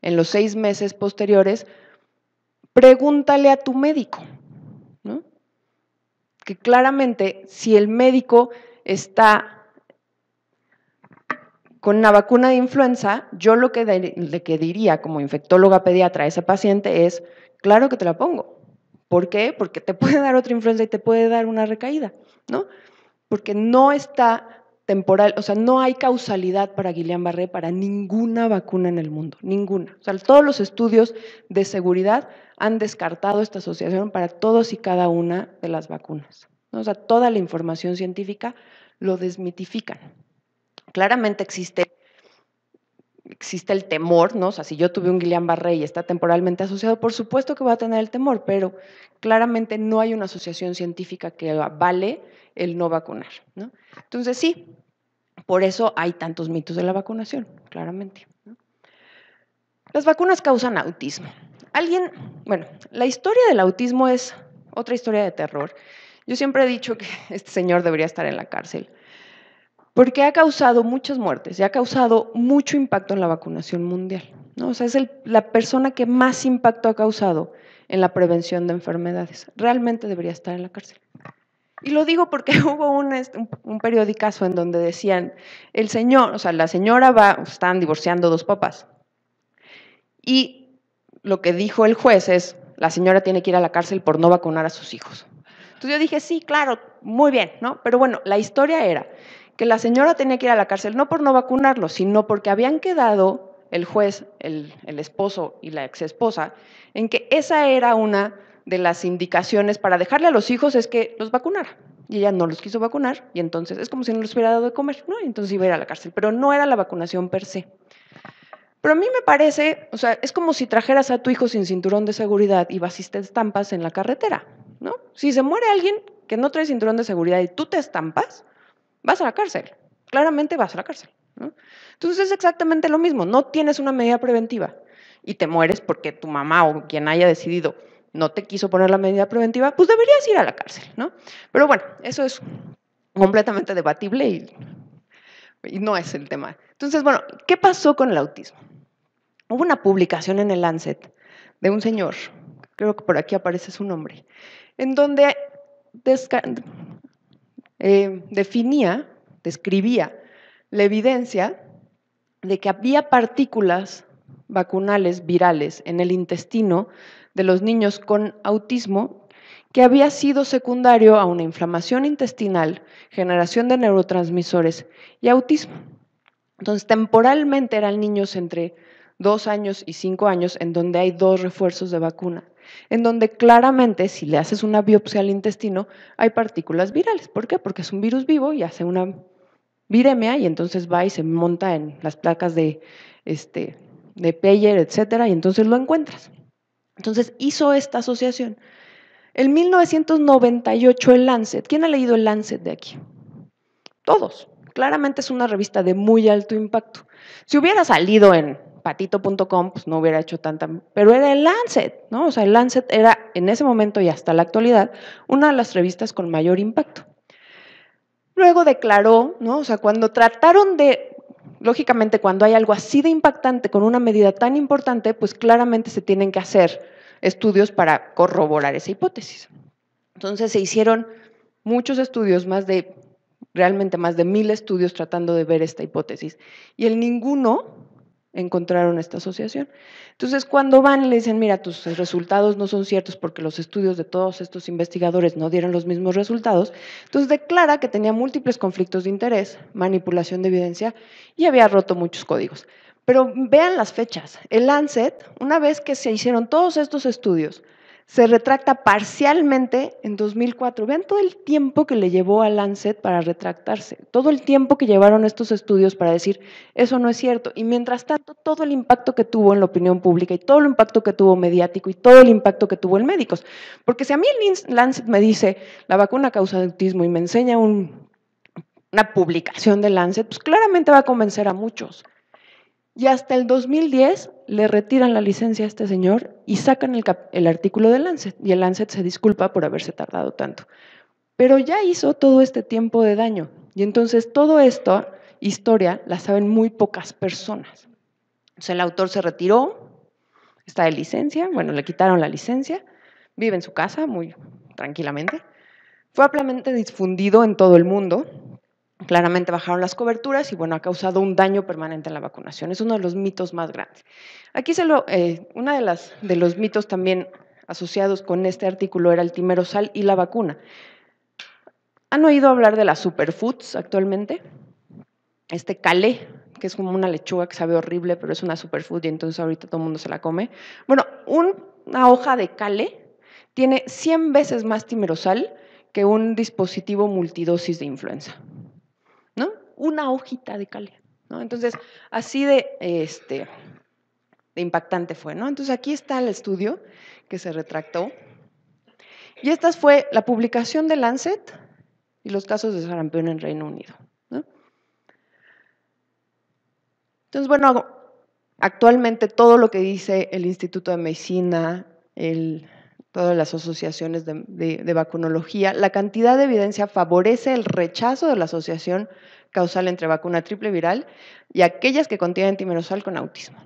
en los seis meses posteriores, pregúntale a tu médico que claramente si el médico está con una vacuna de influenza, yo lo que, diría como infectóloga pediatra a ese paciente es, claro que te la pongo. ¿Por qué? Porque te puede dar otra influenza y te puede dar una recaída, ¿no? Porque no está temporal, o sea, no hay causalidad para Guillain-Barré para ninguna vacuna en el mundo, ninguna. O sea, todos los estudios de seguridad han descartado esta asociación para todos y cada una de las vacunas. O sea, toda la información científica lo desmitifican. Claramente existe, existe el temor, ¿no? O sea, si yo tuve un Guillain-Barré y está temporalmente asociado, por supuesto que va a tener el temor, pero claramente no hay una asociación científica que vale el no vacunar, Entonces, sí, por eso hay tantos mitos de la vacunación, claramente. Las vacunas causan autismo. Alguien, bueno, la historia del autismo es otra historia de terror. Yo siempre he dicho que este señor debería estar en la cárcel, porque ha causado muchas muertes y ha causado mucho impacto en la vacunación mundial. ¿no? O sea, es la persona que más impacto ha causado en la prevención de enfermedades. Realmente debería estar en la cárcel. Y lo digo porque hubo un, este, un, en donde decían, el señor, o sea, la señora va, están divorciando dos papás. Y lo que dijo el juez es, la señora tiene que ir a la cárcel por no vacunar a sus hijos. Entonces yo dije, sí, claro, muy bien, ¿no? Pero bueno, la historia era que la señora tenía que ir a la cárcel no por no vacunarlo, sino porque habían quedado el juez, el, el esposo y la exesposa, en que esa era una de las indicaciones para dejarle a los hijos es que los vacunara. Y ella no los quiso vacunar, y entonces es como si no les hubiera dado de comer, ¿no? Entonces iba a ir a la cárcel. Pero no era la vacunación per se. Pero a mí me parece, o sea, es como si trajeras a tu hijo sin cinturón de seguridad y vas y te estampas en la carretera, ¿no? Si se muere alguien que no trae cinturón de seguridad y tú te estampas, vas a la cárcel. Claramente vas a la cárcel. Entonces es exactamente lo mismo. No tienes una medida preventiva y te mueres porque tu mamá o quien haya decidido no te quiso poner la medida preventiva, pues deberías ir a la cárcel, ¿no? Pero bueno, eso es completamente debatible y no es el tema. Entonces, bueno, ¿qué pasó con el autismo? Hubo una publicación en el Lancet de un señor, creo que por aquí aparece su nombre, en donde eh, definía, describía la evidencia de que había partículas vacunales virales en el intestino de los niños con autismo que había sido secundario a una inflamación intestinal, generación de neurotransmisores y autismo. Entonces, temporalmente eran niños entre dos años y cinco años, en donde hay dos refuerzos de vacuna, en donde claramente si le haces una biopsia al intestino hay partículas virales. ¿Por qué? Porque es un virus vivo y hace una viremia y entonces va y se monta en las placas de, este, de Peyer, etcétera, y entonces lo encuentras. Entonces hizo esta asociación. En 1998 el Lancet, ¿quién ha leído el Lancet de aquí? Todos. Claramente es una revista de muy alto impacto. Si hubiera salido en patito.com, pues no hubiera hecho tanta, pero era el Lancet, ¿no? O sea, el Lancet era en ese momento y hasta la actualidad una de las revistas con mayor impacto. Luego declaró, ¿no? O sea, cuando trataron de, lógicamente, cuando hay algo así de impactante con una medida tan importante, pues claramente se tienen que hacer estudios para corroborar esa hipótesis. Entonces se hicieron muchos estudios, más de realmente más de mil estudios tratando de ver esta hipótesis. Y en ninguno encontraron esta asociación. Entonces, cuando van le dicen, mira, tus resultados no son ciertos porque los estudios de todos estos investigadores no dieron los mismos resultados, entonces declara que tenía múltiples conflictos de interés, manipulación de evidencia y había roto muchos códigos. Pero vean las fechas. El Lancet, una vez que se hicieron todos estos estudios, se retracta parcialmente en 2004. Vean todo el tiempo que le llevó a Lancet para retractarse, todo el tiempo que llevaron estos estudios para decir, eso no es cierto. Y mientras tanto, todo el impacto que tuvo en la opinión pública y todo el impacto que tuvo mediático y todo el impacto que tuvo en médicos. Porque si a mí Lancet me dice, la vacuna causa autismo y me enseña una publicación de Lancet, pues claramente va a convencer a muchos. Y hasta el 2010 le retiran la licencia a este señor y sacan el, artículo de Lancet. Y el Lancet se disculpa por haberse tardado tanto. Pero ya hizo todo este tiempo de daño. Y entonces todo esto, historia, la saben muy pocas personas. O el autor se retiró, está de licencia, bueno, le quitaron la licencia, vive en su casa muy tranquilamente. Fue ampliamente difundido en todo el mundo, Claramente bajaron las coberturas y bueno, ha causado un daño permanente en la vacunación. Es uno de los mitos más grandes. Aquí se lo, eh, una de las de los mitos también asociados con este artículo era el timerosal y la vacuna. ¿Han oído hablar de las superfoods actualmente? Este calé, que es como una lechuga que sabe horrible, pero es una superfood y entonces ahorita todo el mundo se la come. Bueno, una hoja de calé tiene 100 veces más timerosal que un dispositivo multidosis de influenza una hojita de calidad, Entonces, así de, este, de impactante fue, ¿no? Entonces, aquí está el estudio que se retractó. Y esta fue la publicación de Lancet y los casos de sarampión en Reino Unido. Entonces, bueno, actualmente todo lo que dice el Instituto de Medicina, todas las asociaciones de vacunología, la cantidad de evidencia favorece el rechazo de la asociación causal entre vacuna triple viral y aquellas que contienen timerosal con autismo.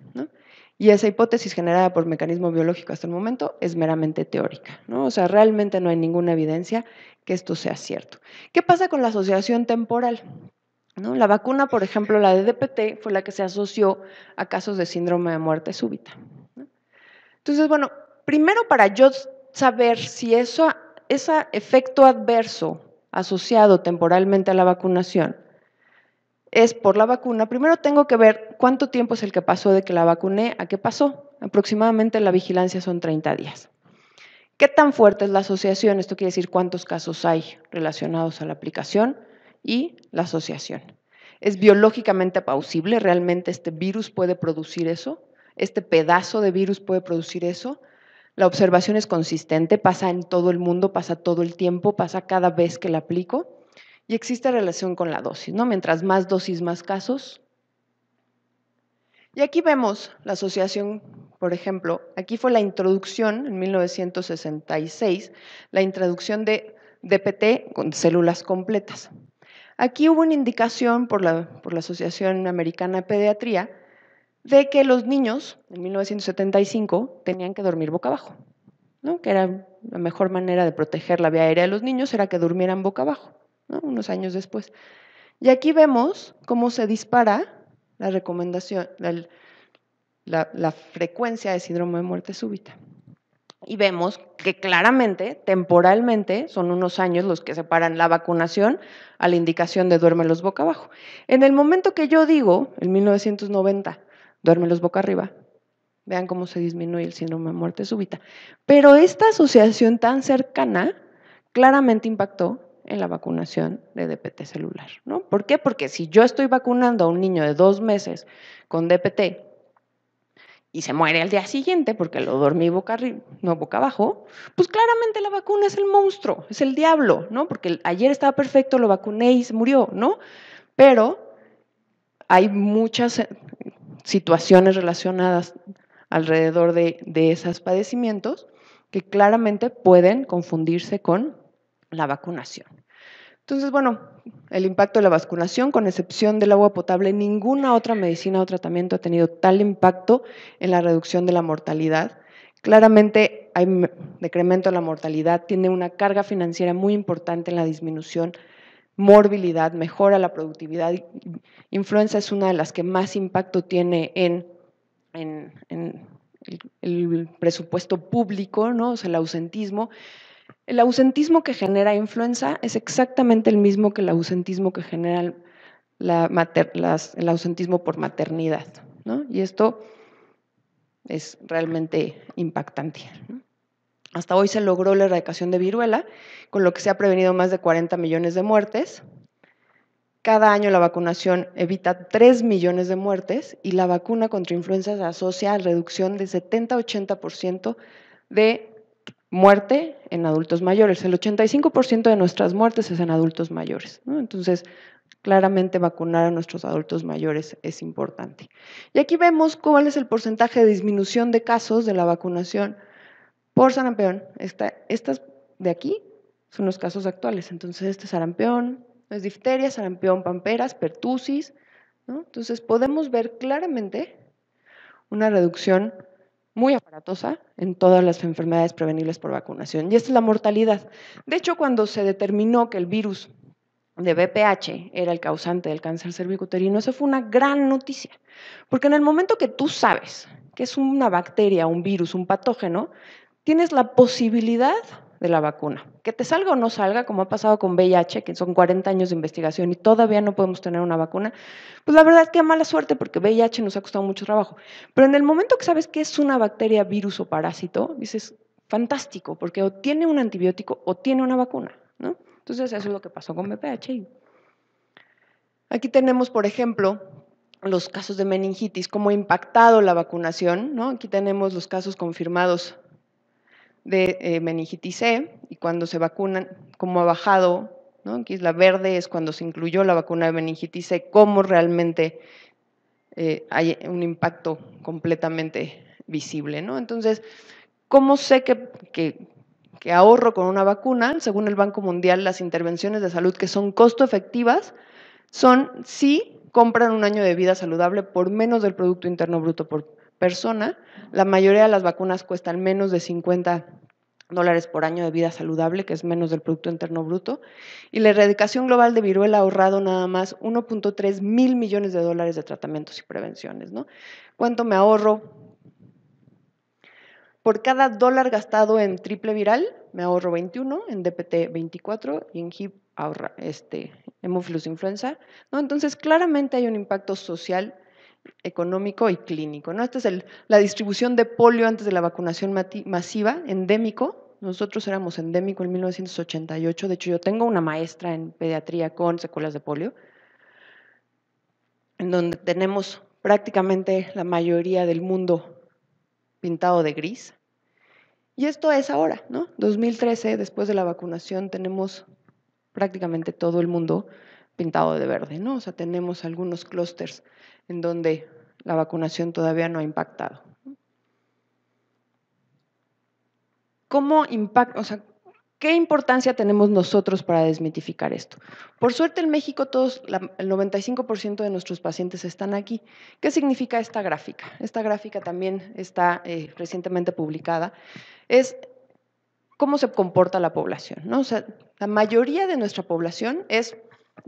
Y esa hipótesis generada por mecanismo biológico hasta el momento es meramente teórica. O sea, realmente no hay ninguna evidencia que esto sea cierto. ¿Qué pasa con la asociación temporal? La vacuna, por ejemplo, la de DPT, fue la que se asoció a casos de síndrome de muerte súbita. Entonces, bueno, primero para yo saber si eso, ese efecto adverso asociado temporalmente a la vacunación es por la vacuna, primero tengo que ver cuánto tiempo es el que pasó de que la vacuné a qué pasó. Aproximadamente la vigilancia son 30 días. ¿Qué tan fuerte es la asociación? Esto quiere decir cuántos casos hay relacionados a la aplicación y la asociación. ¿Es biológicamente pausible? ¿Realmente este virus puede producir eso? ¿Este pedazo de virus puede producir eso? La observación es consistente, pasa en todo el mundo, pasa todo el tiempo, pasa cada vez que la aplico y existe relación con la dosis, ¿no? Mientras más dosis, más casos. Y aquí vemos la asociación, por ejemplo, aquí fue la introducción en 1966, la introducción de DPT con células completas. Aquí hubo una indicación por la, Asociación Americana de Pediatría de que los niños en 1975 tenían que dormir boca abajo, ¿no? que era la mejor manera de proteger la vía aérea de los niños era que durmieran boca abajo unos años después. Y aquí vemos cómo se dispara la recomendación, la, la frecuencia de síndrome de muerte súbita. Y vemos que claramente, temporalmente, son unos años los que separan la vacunación a la indicación de duérmelos boca abajo. En el momento que yo digo, en 1990, duérmelos boca arriba, vean cómo se disminuye el síndrome de muerte súbita. Pero esta asociación tan cercana claramente impactó en la vacunación de DPT celular. ¿no? ¿Por qué? Porque si yo estoy vacunando a un niño de dos meses con DPT y se muere al día siguiente porque lo dormí boca arriba, no boca abajo, pues claramente la vacuna es el monstruo, es el diablo, ¿no? Porque ayer estaba perfecto, lo vacuné y se murió, ¿no? Pero hay muchas eh, situaciones relacionadas alrededor de esos padecimientos que claramente pueden confundirse con la vacunación. Entonces, bueno, el impacto de la vacunación, con excepción del agua potable, ninguna otra medicina o tratamiento ha tenido tal impacto en la reducción de la mortalidad. Claramente hay decremento de la mortalidad, tiene una carga financiera muy importante en la disminución, morbilidad, mejora la productividad. Influenza es una de las que más impacto tiene en, el, presupuesto público, ¿no? o sea, el ausentismo. El ausentismo que genera influenza es exactamente el mismo que el ausentismo que genera el ausentismo por maternidad. ¿no? Y esto es realmente impactante. Hasta hoy se logró la erradicación de viruela, con lo que se ha prevenido más de 40 millones de muertes. Cada año la vacunación evita 3 millones de muertes y la vacuna contra influenza se asocia a reducción de 70-80% de muerte en adultos mayores. El 85% de nuestras muertes es en adultos mayores. Entonces, claramente vacunar a nuestros adultos mayores es importante. Y aquí vemos cuál es el porcentaje de disminución de casos de la vacunación por sarampión. estas de aquí son los casos actuales. Entonces, este sarampión, es difteria, sarampión, pamperas, pertusis. Entonces, podemos ver claramente una reducción muy aparatosa en todas las enfermedades prevenibles por vacunación. Y esta es la mortalidad. De hecho, cuando se determinó que el virus de BPH era el causante del cáncer cervicuterino, eso fue una gran noticia. Porque en el momento que tú sabes que es una bacteria, un virus, un patógeno, tienes la posibilidad de la vacuna. Que te salga o no salga, como ha pasado con VIH, que son 40 años de investigación y todavía no podemos tener una vacuna, pues la verdad que mala suerte porque VIH nos ha costado mucho trabajo. Pero en el momento que sabes que es una bacteria, virus o parásito, dices, fantástico, porque o tiene un antibiótico o tiene una vacuna. ¿no? Entonces eso es lo que pasó con VPH. Aquí tenemos, por ejemplo, los casos de meningitis, cómo ha impactado la vacunación. Aquí tenemos los casos confirmados de eh, meningitis C y cuando se vacunan, cómo ha bajado, ¿no? Aquí es la verde, es cuando se incluyó la vacuna de meningitis C, cómo realmente eh, hay un impacto completamente visible, ¿no? Entonces, ¿cómo sé que, que, que ahorro con una vacuna? Según el Banco Mundial, las intervenciones de salud que son costo efectivas son si compran un año de vida saludable por menos del Producto Interno Bruto por persona, la mayoría de las vacunas cuestan menos de 50 dólares por año de vida saludable, que es menos del Producto Interno Bruto, y la erradicación global de viruela ha ahorrado nada más 1.3 mil millones de dólares de tratamientos y prevenciones. ¿no? ¿Cuánto me ahorro? Por cada dólar gastado en triple viral, me ahorro 21, en DPT 24 y en HIP ahorra, este, influenza. ¿no? Entonces, claramente hay un impacto social económico y clínico. ¿no? Esta es la distribución de polio antes de la vacunación masiva, endémico. Nosotros éramos endémico en 1988. De hecho, yo tengo una maestra en pediatría con secuelas de polio, en donde tenemos prácticamente la mayoría del mundo pintado de gris. Y esto es ahora, ¿no? 2013, después de la vacunación, tenemos prácticamente todo el mundo pintado de verde, ¿no? O sea, tenemos algunos clústeres en donde la vacunación todavía no ha impactado. ¿Cómo impacta, o sea, ¿Qué importancia tenemos nosotros para desmitificar esto? Por suerte en México todos, el 95% de nuestros pacientes están aquí. ¿Qué significa esta gráfica? Esta gráfica también está eh, recientemente publicada. Es cómo se comporta la población. ¿no? O sea, la mayoría de nuestra población es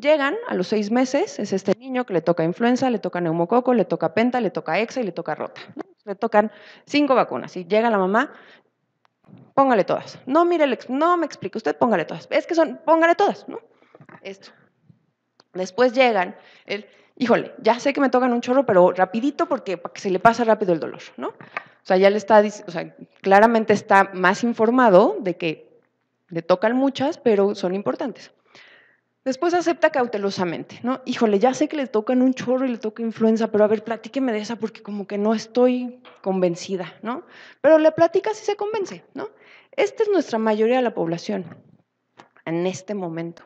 Llegan a los seis meses, es este niño que le toca influenza, le toca neumococo, le toca penta, le toca exa y le toca rota. Le tocan cinco vacunas y llega la mamá, póngale todas. No, mire, no me explique, usted póngale todas. Es que son, póngale todas, ¿no? Esto. Después llegan, el, híjole, ya sé que me tocan un chorro, pero rapidito porque se le pasa rápido el dolor, ¿no? O sea, ya le está, o sea, claramente está más informado de que le tocan muchas, pero son importantes. Después acepta cautelosamente, ¿no? Híjole, ya sé que le tocan un chorro y le toca influenza, pero a ver, platíqueme de esa porque como que no estoy convencida, ¿no? Pero le platica si se convence, ¿no? Esta es nuestra mayoría de la población en este momento.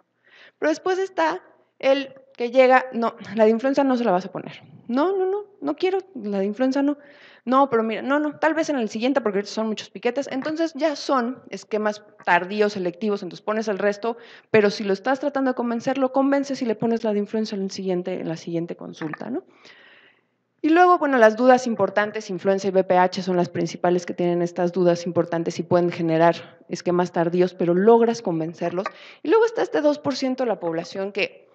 Pero después está el que llega, no, la de influenza no se la vas a poner, no, no, no, no quiero, la de influenza no. No, pero mira, no, no, tal vez en el siguiente, porque son muchos piquetes. Entonces ya son esquemas tardíos, selectivos, entonces pones el resto, pero si lo estás tratando de convencer, lo convences y le pones la de influenza en, en la siguiente consulta, ¿no? Y luego, bueno, las dudas importantes, influenza y BPH son las principales que tienen estas dudas importantes y pueden generar esquemas tardíos, pero logras convencerlos. Y luego está este 2% de la población que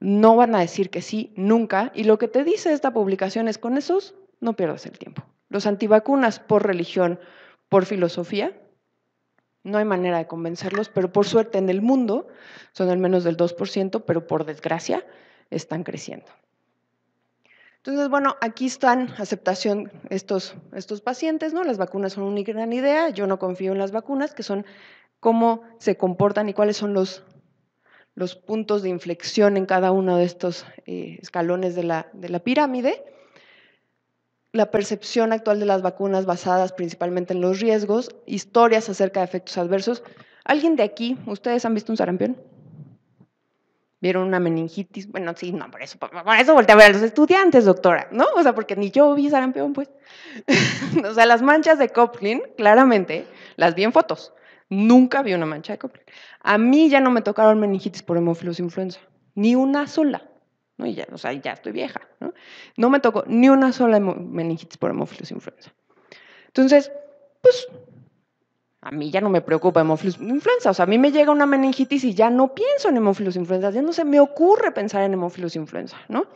no van a decir que sí nunca y lo que te dice esta publicación es con esos no pierdas el tiempo. Los antivacunas por religión, por filosofía, no hay manera de convencerlos, pero por suerte en el mundo son al menos del 2%, pero por desgracia están creciendo. Entonces, bueno, aquí están aceptación estos, estos pacientes, ¿no? Las vacunas son una gran idea, yo no confío en las vacunas, que son cómo se comportan y cuáles son los los puntos de inflexión en cada uno de estos eh, escalones de la, de la pirámide, la percepción actual de las vacunas basadas principalmente en los riesgos, historias acerca de efectos adversos. ¿Alguien de aquí, ustedes han visto un sarampión? ¿Vieron una meningitis? Bueno, sí, no, por eso, por eso volteé a ver a los estudiantes, doctora, ¿no? O sea, porque ni yo vi sarampión, pues. o sea, las manchas de Coplin, claramente, las vi en fotos. Nunca vi una mancha de Coplin. A mí ya no me tocaron meningitis por hemófilos influenza, ni una sola. ¿no? ya, o sea, ya estoy vieja. ¿no? me tocó ni una sola meningitis por hemófilos influenza. Entonces, pues a mí ya no me preocupa hemófilos influenza. O sea, a mí me llega una meningitis y ya no pienso en hemófilos influenza. Ya no se me ocurre pensar en hemófilos influenza, ¿no?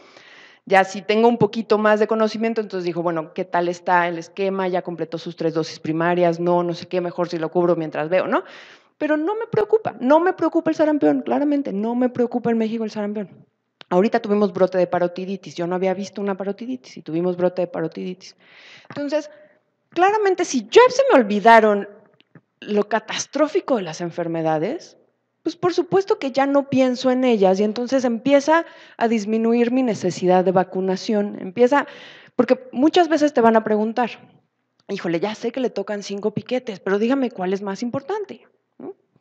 Ya si tengo un poquito más de conocimiento, entonces dijo, bueno, ¿qué tal está el esquema? Ya completó sus tres dosis primarias, no, no sé qué, mejor si lo cubro mientras veo, ¿no? Pero no me preocupa, no me preocupa el sarampión, claramente, no me preocupa en México el sarampión. Ahorita tuvimos brote de parotiditis, yo no había visto una parotiditis y tuvimos brote de parotiditis. Entonces, claramente si ya se me olvidaron lo catastrófico de las enfermedades, pues por supuesto que ya no pienso en ellas y entonces empieza a disminuir mi necesidad de vacunación, empieza, porque muchas veces te van a preguntar, híjole, ya sé que le tocan cinco piquetes, pero dígame cuál es más importante.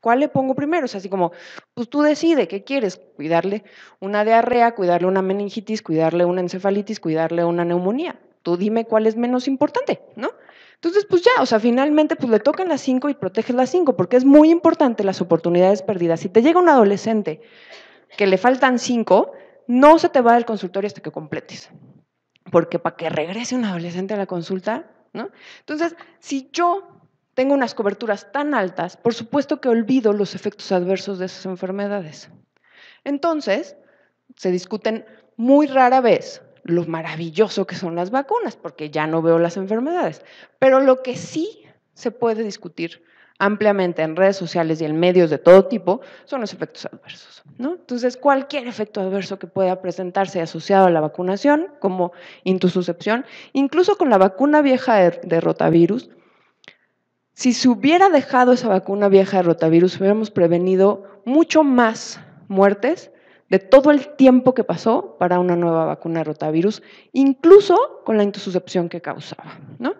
¿Cuál le pongo primero? O sea, así como, pues tú decide qué quieres, cuidarle una diarrea, cuidarle una meningitis, cuidarle una encefalitis, cuidarle una neumonía. Tú dime cuál es menos importante, ¿no? Entonces, pues ya, o sea, finalmente pues le tocan las cinco y proteges las cinco, porque es muy importante las oportunidades perdidas. Si te llega un adolescente que le faltan cinco, no se te va del consultorio hasta que completes. Porque para que regrese un adolescente a la consulta, ¿no? Entonces, si yo tengo unas coberturas tan altas, por supuesto que olvido los efectos adversos de esas enfermedades. Entonces, se discuten muy rara vez lo maravilloso que son las vacunas, porque ya no veo las enfermedades. Pero lo que sí se puede discutir ampliamente en redes sociales y en medios de todo tipo son los efectos adversos. Entonces, cualquier efecto adverso que pueda presentarse asociado a la vacunación, como intususcepción, incluso con la vacuna vieja de rotavirus, si se hubiera dejado esa vacuna vieja de rotavirus, hubiéramos prevenido mucho más muertes de todo el tiempo que pasó para una nueva vacuna de rotavirus, incluso con la intuscepción que causaba, ¿no?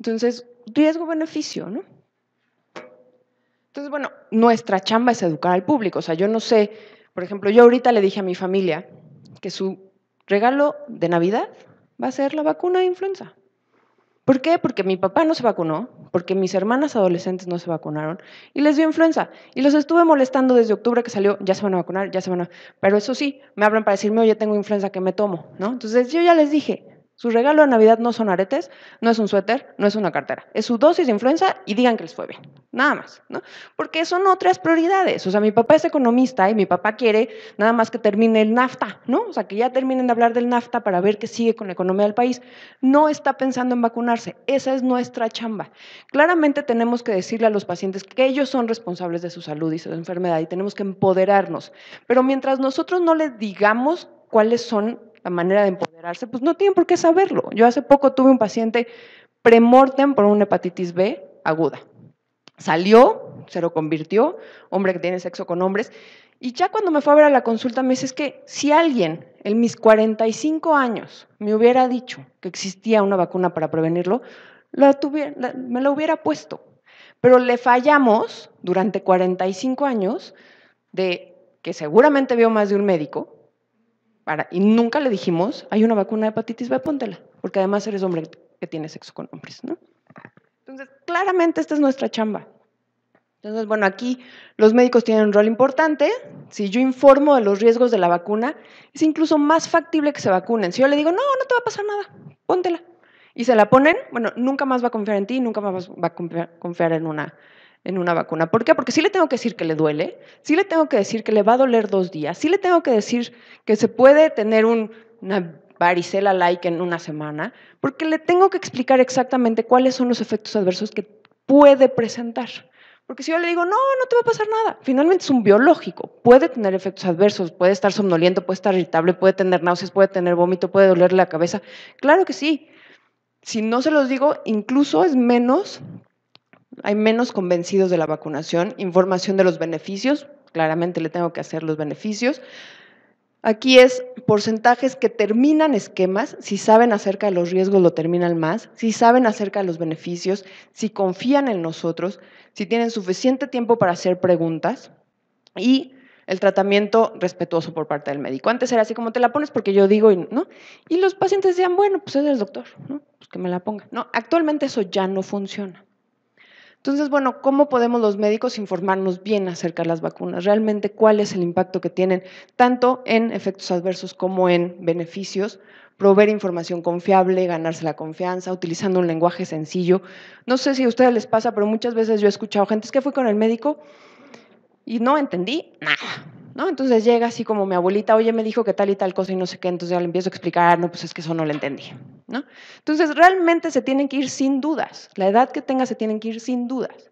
Entonces, riesgo-beneficio, ¿no? Entonces, bueno, nuestra chamba es educar al público. O sea, yo no sé, por ejemplo, yo ahorita le dije a mi familia que su regalo de Navidad va a ser la vacuna de influenza. ¿Por qué? Porque mi papá no se vacunó, porque mis hermanas adolescentes no se vacunaron y les dio influenza. Y los estuve molestando desde octubre que salió, ya se van a vacunar, ya se van a... Pero eso sí, me hablan para decirme, oye, tengo influenza, que me tomo? ¿no? Entonces yo ya les dije, su regalo de Navidad no son aretes, no es un suéter, no es una cartera. Es su dosis de influenza y digan que les fue bien. Nada más, ¿no? Porque son otras prioridades. O sea, mi papá es economista y mi papá quiere nada más que termine el NAFTA, ¿no? O sea, que ya terminen de hablar del NAFTA para ver qué sigue con la economía del país. No está pensando en vacunarse. Esa es nuestra chamba. Claramente tenemos que decirle a los pacientes que ellos son responsables de su salud y su enfermedad y tenemos que empoderarnos. Pero mientras nosotros no les digamos cuáles son la manera de empoderarse, pues no tienen por qué saberlo. Yo hace poco tuve un paciente premortem por una hepatitis B aguda. Salió, se lo convirtió, hombre que tiene sexo con hombres, y ya cuando me fue a ver a la consulta me dice, es que si alguien en mis 45 años me hubiera dicho que existía una vacuna para prevenirlo, tuviera, me la hubiera puesto. Pero le fallamos durante 45 años de que seguramente vio más de un médico, y nunca le dijimos, hay una vacuna de hepatitis B, póntela, porque además eres hombre que tiene sexo con hombres, ¿no? Entonces, claramente esta es nuestra chamba. Entonces, bueno, aquí los médicos tienen un rol importante. Si yo informo de los riesgos de la vacuna, es incluso más factible que se vacunen. Si yo le digo, no, no te va a pasar nada, póntela. Y se la ponen, bueno, nunca más va a confiar en ti, nunca más va a confiar en una en una vacuna. ¿Por qué? Porque sí le tengo que decir que le duele, sí le tengo que decir que le va a doler dos días, sí le tengo que decir que se puede tener una varicela like en una semana, porque le tengo que explicar exactamente cuáles son los efectos adversos que puede presentar. Porque si yo le digo, no, no te va a pasar nada, finalmente es un biológico, puede tener efectos adversos, puede estar somnoliento, puede estar irritable, puede tener náuseas, puede tener vómito, puede dolerle la cabeza. Claro que sí. Si no se los digo, incluso es menos hay menos convencidos de la vacunación, información de los beneficios, claramente le tengo que hacer los beneficios. Aquí es porcentajes que terminan esquemas, si saben acerca de los riesgos lo terminan más, si saben acerca de los beneficios, si confían en nosotros, si tienen suficiente tiempo para hacer preguntas y el tratamiento respetuoso por parte del médico. Antes era así como te la pones porque yo digo, ¿no? Y los pacientes decían, bueno, pues es el doctor, ¿no? Pues que me la ponga. No, actualmente eso ya no funciona. Entonces, bueno, ¿cómo podemos los médicos informarnos bien acerca de las vacunas? Realmente, ¿cuál es el impacto que tienen tanto en efectos adversos como en beneficios? Proveer información confiable, ganarse la confianza, utilizando un lenguaje sencillo. No sé si a ustedes les pasa, pero muchas veces yo he escuchado gente, que fui con el médico y no entendí nada entonces llega así como mi abuelita, oye, me dijo que tal y tal cosa y no sé qué, entonces ya le empiezo a explicar, no, pues es que eso no lo entendí, ¿no? Entonces realmente se tienen que ir sin dudas, la edad que tenga se tienen que ir sin dudas,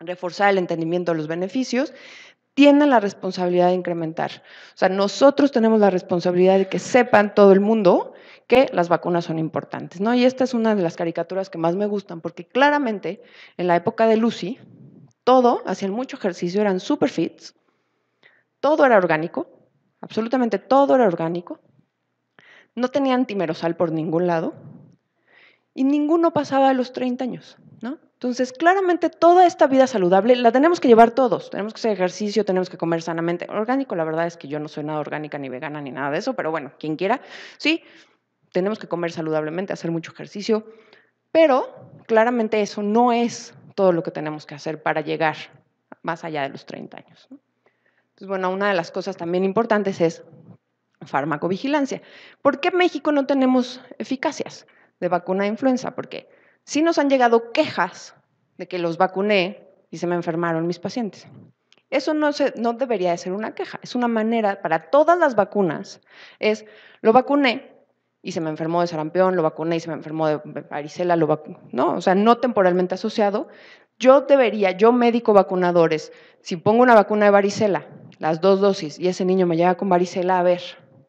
reforzar el entendimiento de los beneficios, tienen la responsabilidad de incrementar. O sea, nosotros tenemos la responsabilidad de que sepan todo el mundo que las vacunas son importantes, ¿no? Y esta es una de las caricaturas que más me gustan, porque claramente en la época de Lucy, todo, hacían mucho ejercicio, eran super fits, todo era orgánico, absolutamente todo era orgánico, no tenía timerosal por ningún lado y ninguno pasaba de los 30 años, ¿no? Entonces, claramente toda esta vida saludable la tenemos que llevar todos. Tenemos que hacer ejercicio, tenemos que comer sanamente. Orgánico, la verdad es que yo no soy nada orgánica ni vegana ni nada de eso, pero bueno, quien quiera, sí, tenemos que comer saludablemente, hacer mucho ejercicio, pero claramente eso no es todo lo que tenemos que hacer para llegar más allá de los 30 años. ¿no? Entonces, pues, bueno, una de las cosas también importantes es farmacovigilancia. ¿Por qué México no tenemos eficacias de vacuna de influenza? Porque sí nos han llegado quejas de que los vacuné y se me enfermaron mis pacientes. Eso no, se, no debería de ser una queja, es una manera para todas las vacunas, es lo vacuné y se me enfermó de sarampión, lo vacuné y se me enfermó de varicela, lo vacuné, no, o sea, no temporalmente asociado. Yo debería, yo médico vacunadores, si pongo una vacuna de varicela las dos dosis y ese niño me llega con varicela a ver,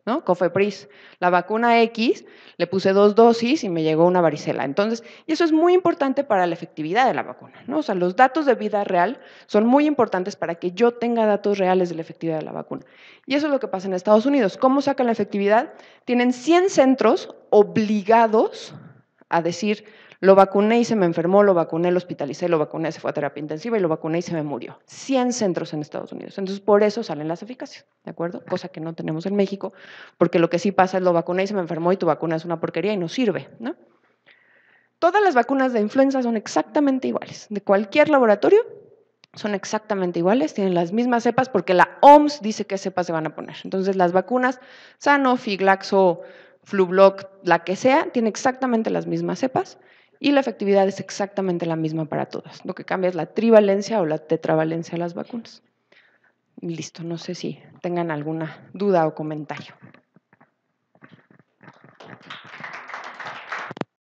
¿no? Cofepris, la vacuna X, le puse dos dosis y me llegó una varicela. Entonces, y eso es muy importante para la efectividad de la vacuna, ¿no? O sea, los datos de vida real son muy importantes para que yo tenga datos reales de la efectividad de la vacuna. Y eso es lo que pasa en Estados Unidos. ¿Cómo sacan la efectividad? Tienen 100 centros obligados a decir lo vacuné y se me enfermó, lo vacuné, lo hospitalicé, lo vacuné, se fue a terapia intensiva y lo vacuné y se me murió. 100 centros en Estados Unidos. Entonces, por eso salen las eficacias, ¿de acuerdo? Cosa que no tenemos en México, porque lo que sí pasa es lo vacuné y se me enfermó y tu vacuna es una porquería y no sirve, ¿no? Todas las vacunas de influenza son exactamente iguales, de cualquier laboratorio son exactamente iguales, tienen las mismas cepas porque la OMS dice qué cepas se van a poner. Entonces las vacunas Sanofi, Glaxo, Flubloc, la que sea, tiene exactamente las mismas cepas y la efectividad es exactamente la misma para todas. Lo que cambia es la trivalencia o la tetravalencia de las vacunas. listo, no sé si tengan alguna duda o comentario.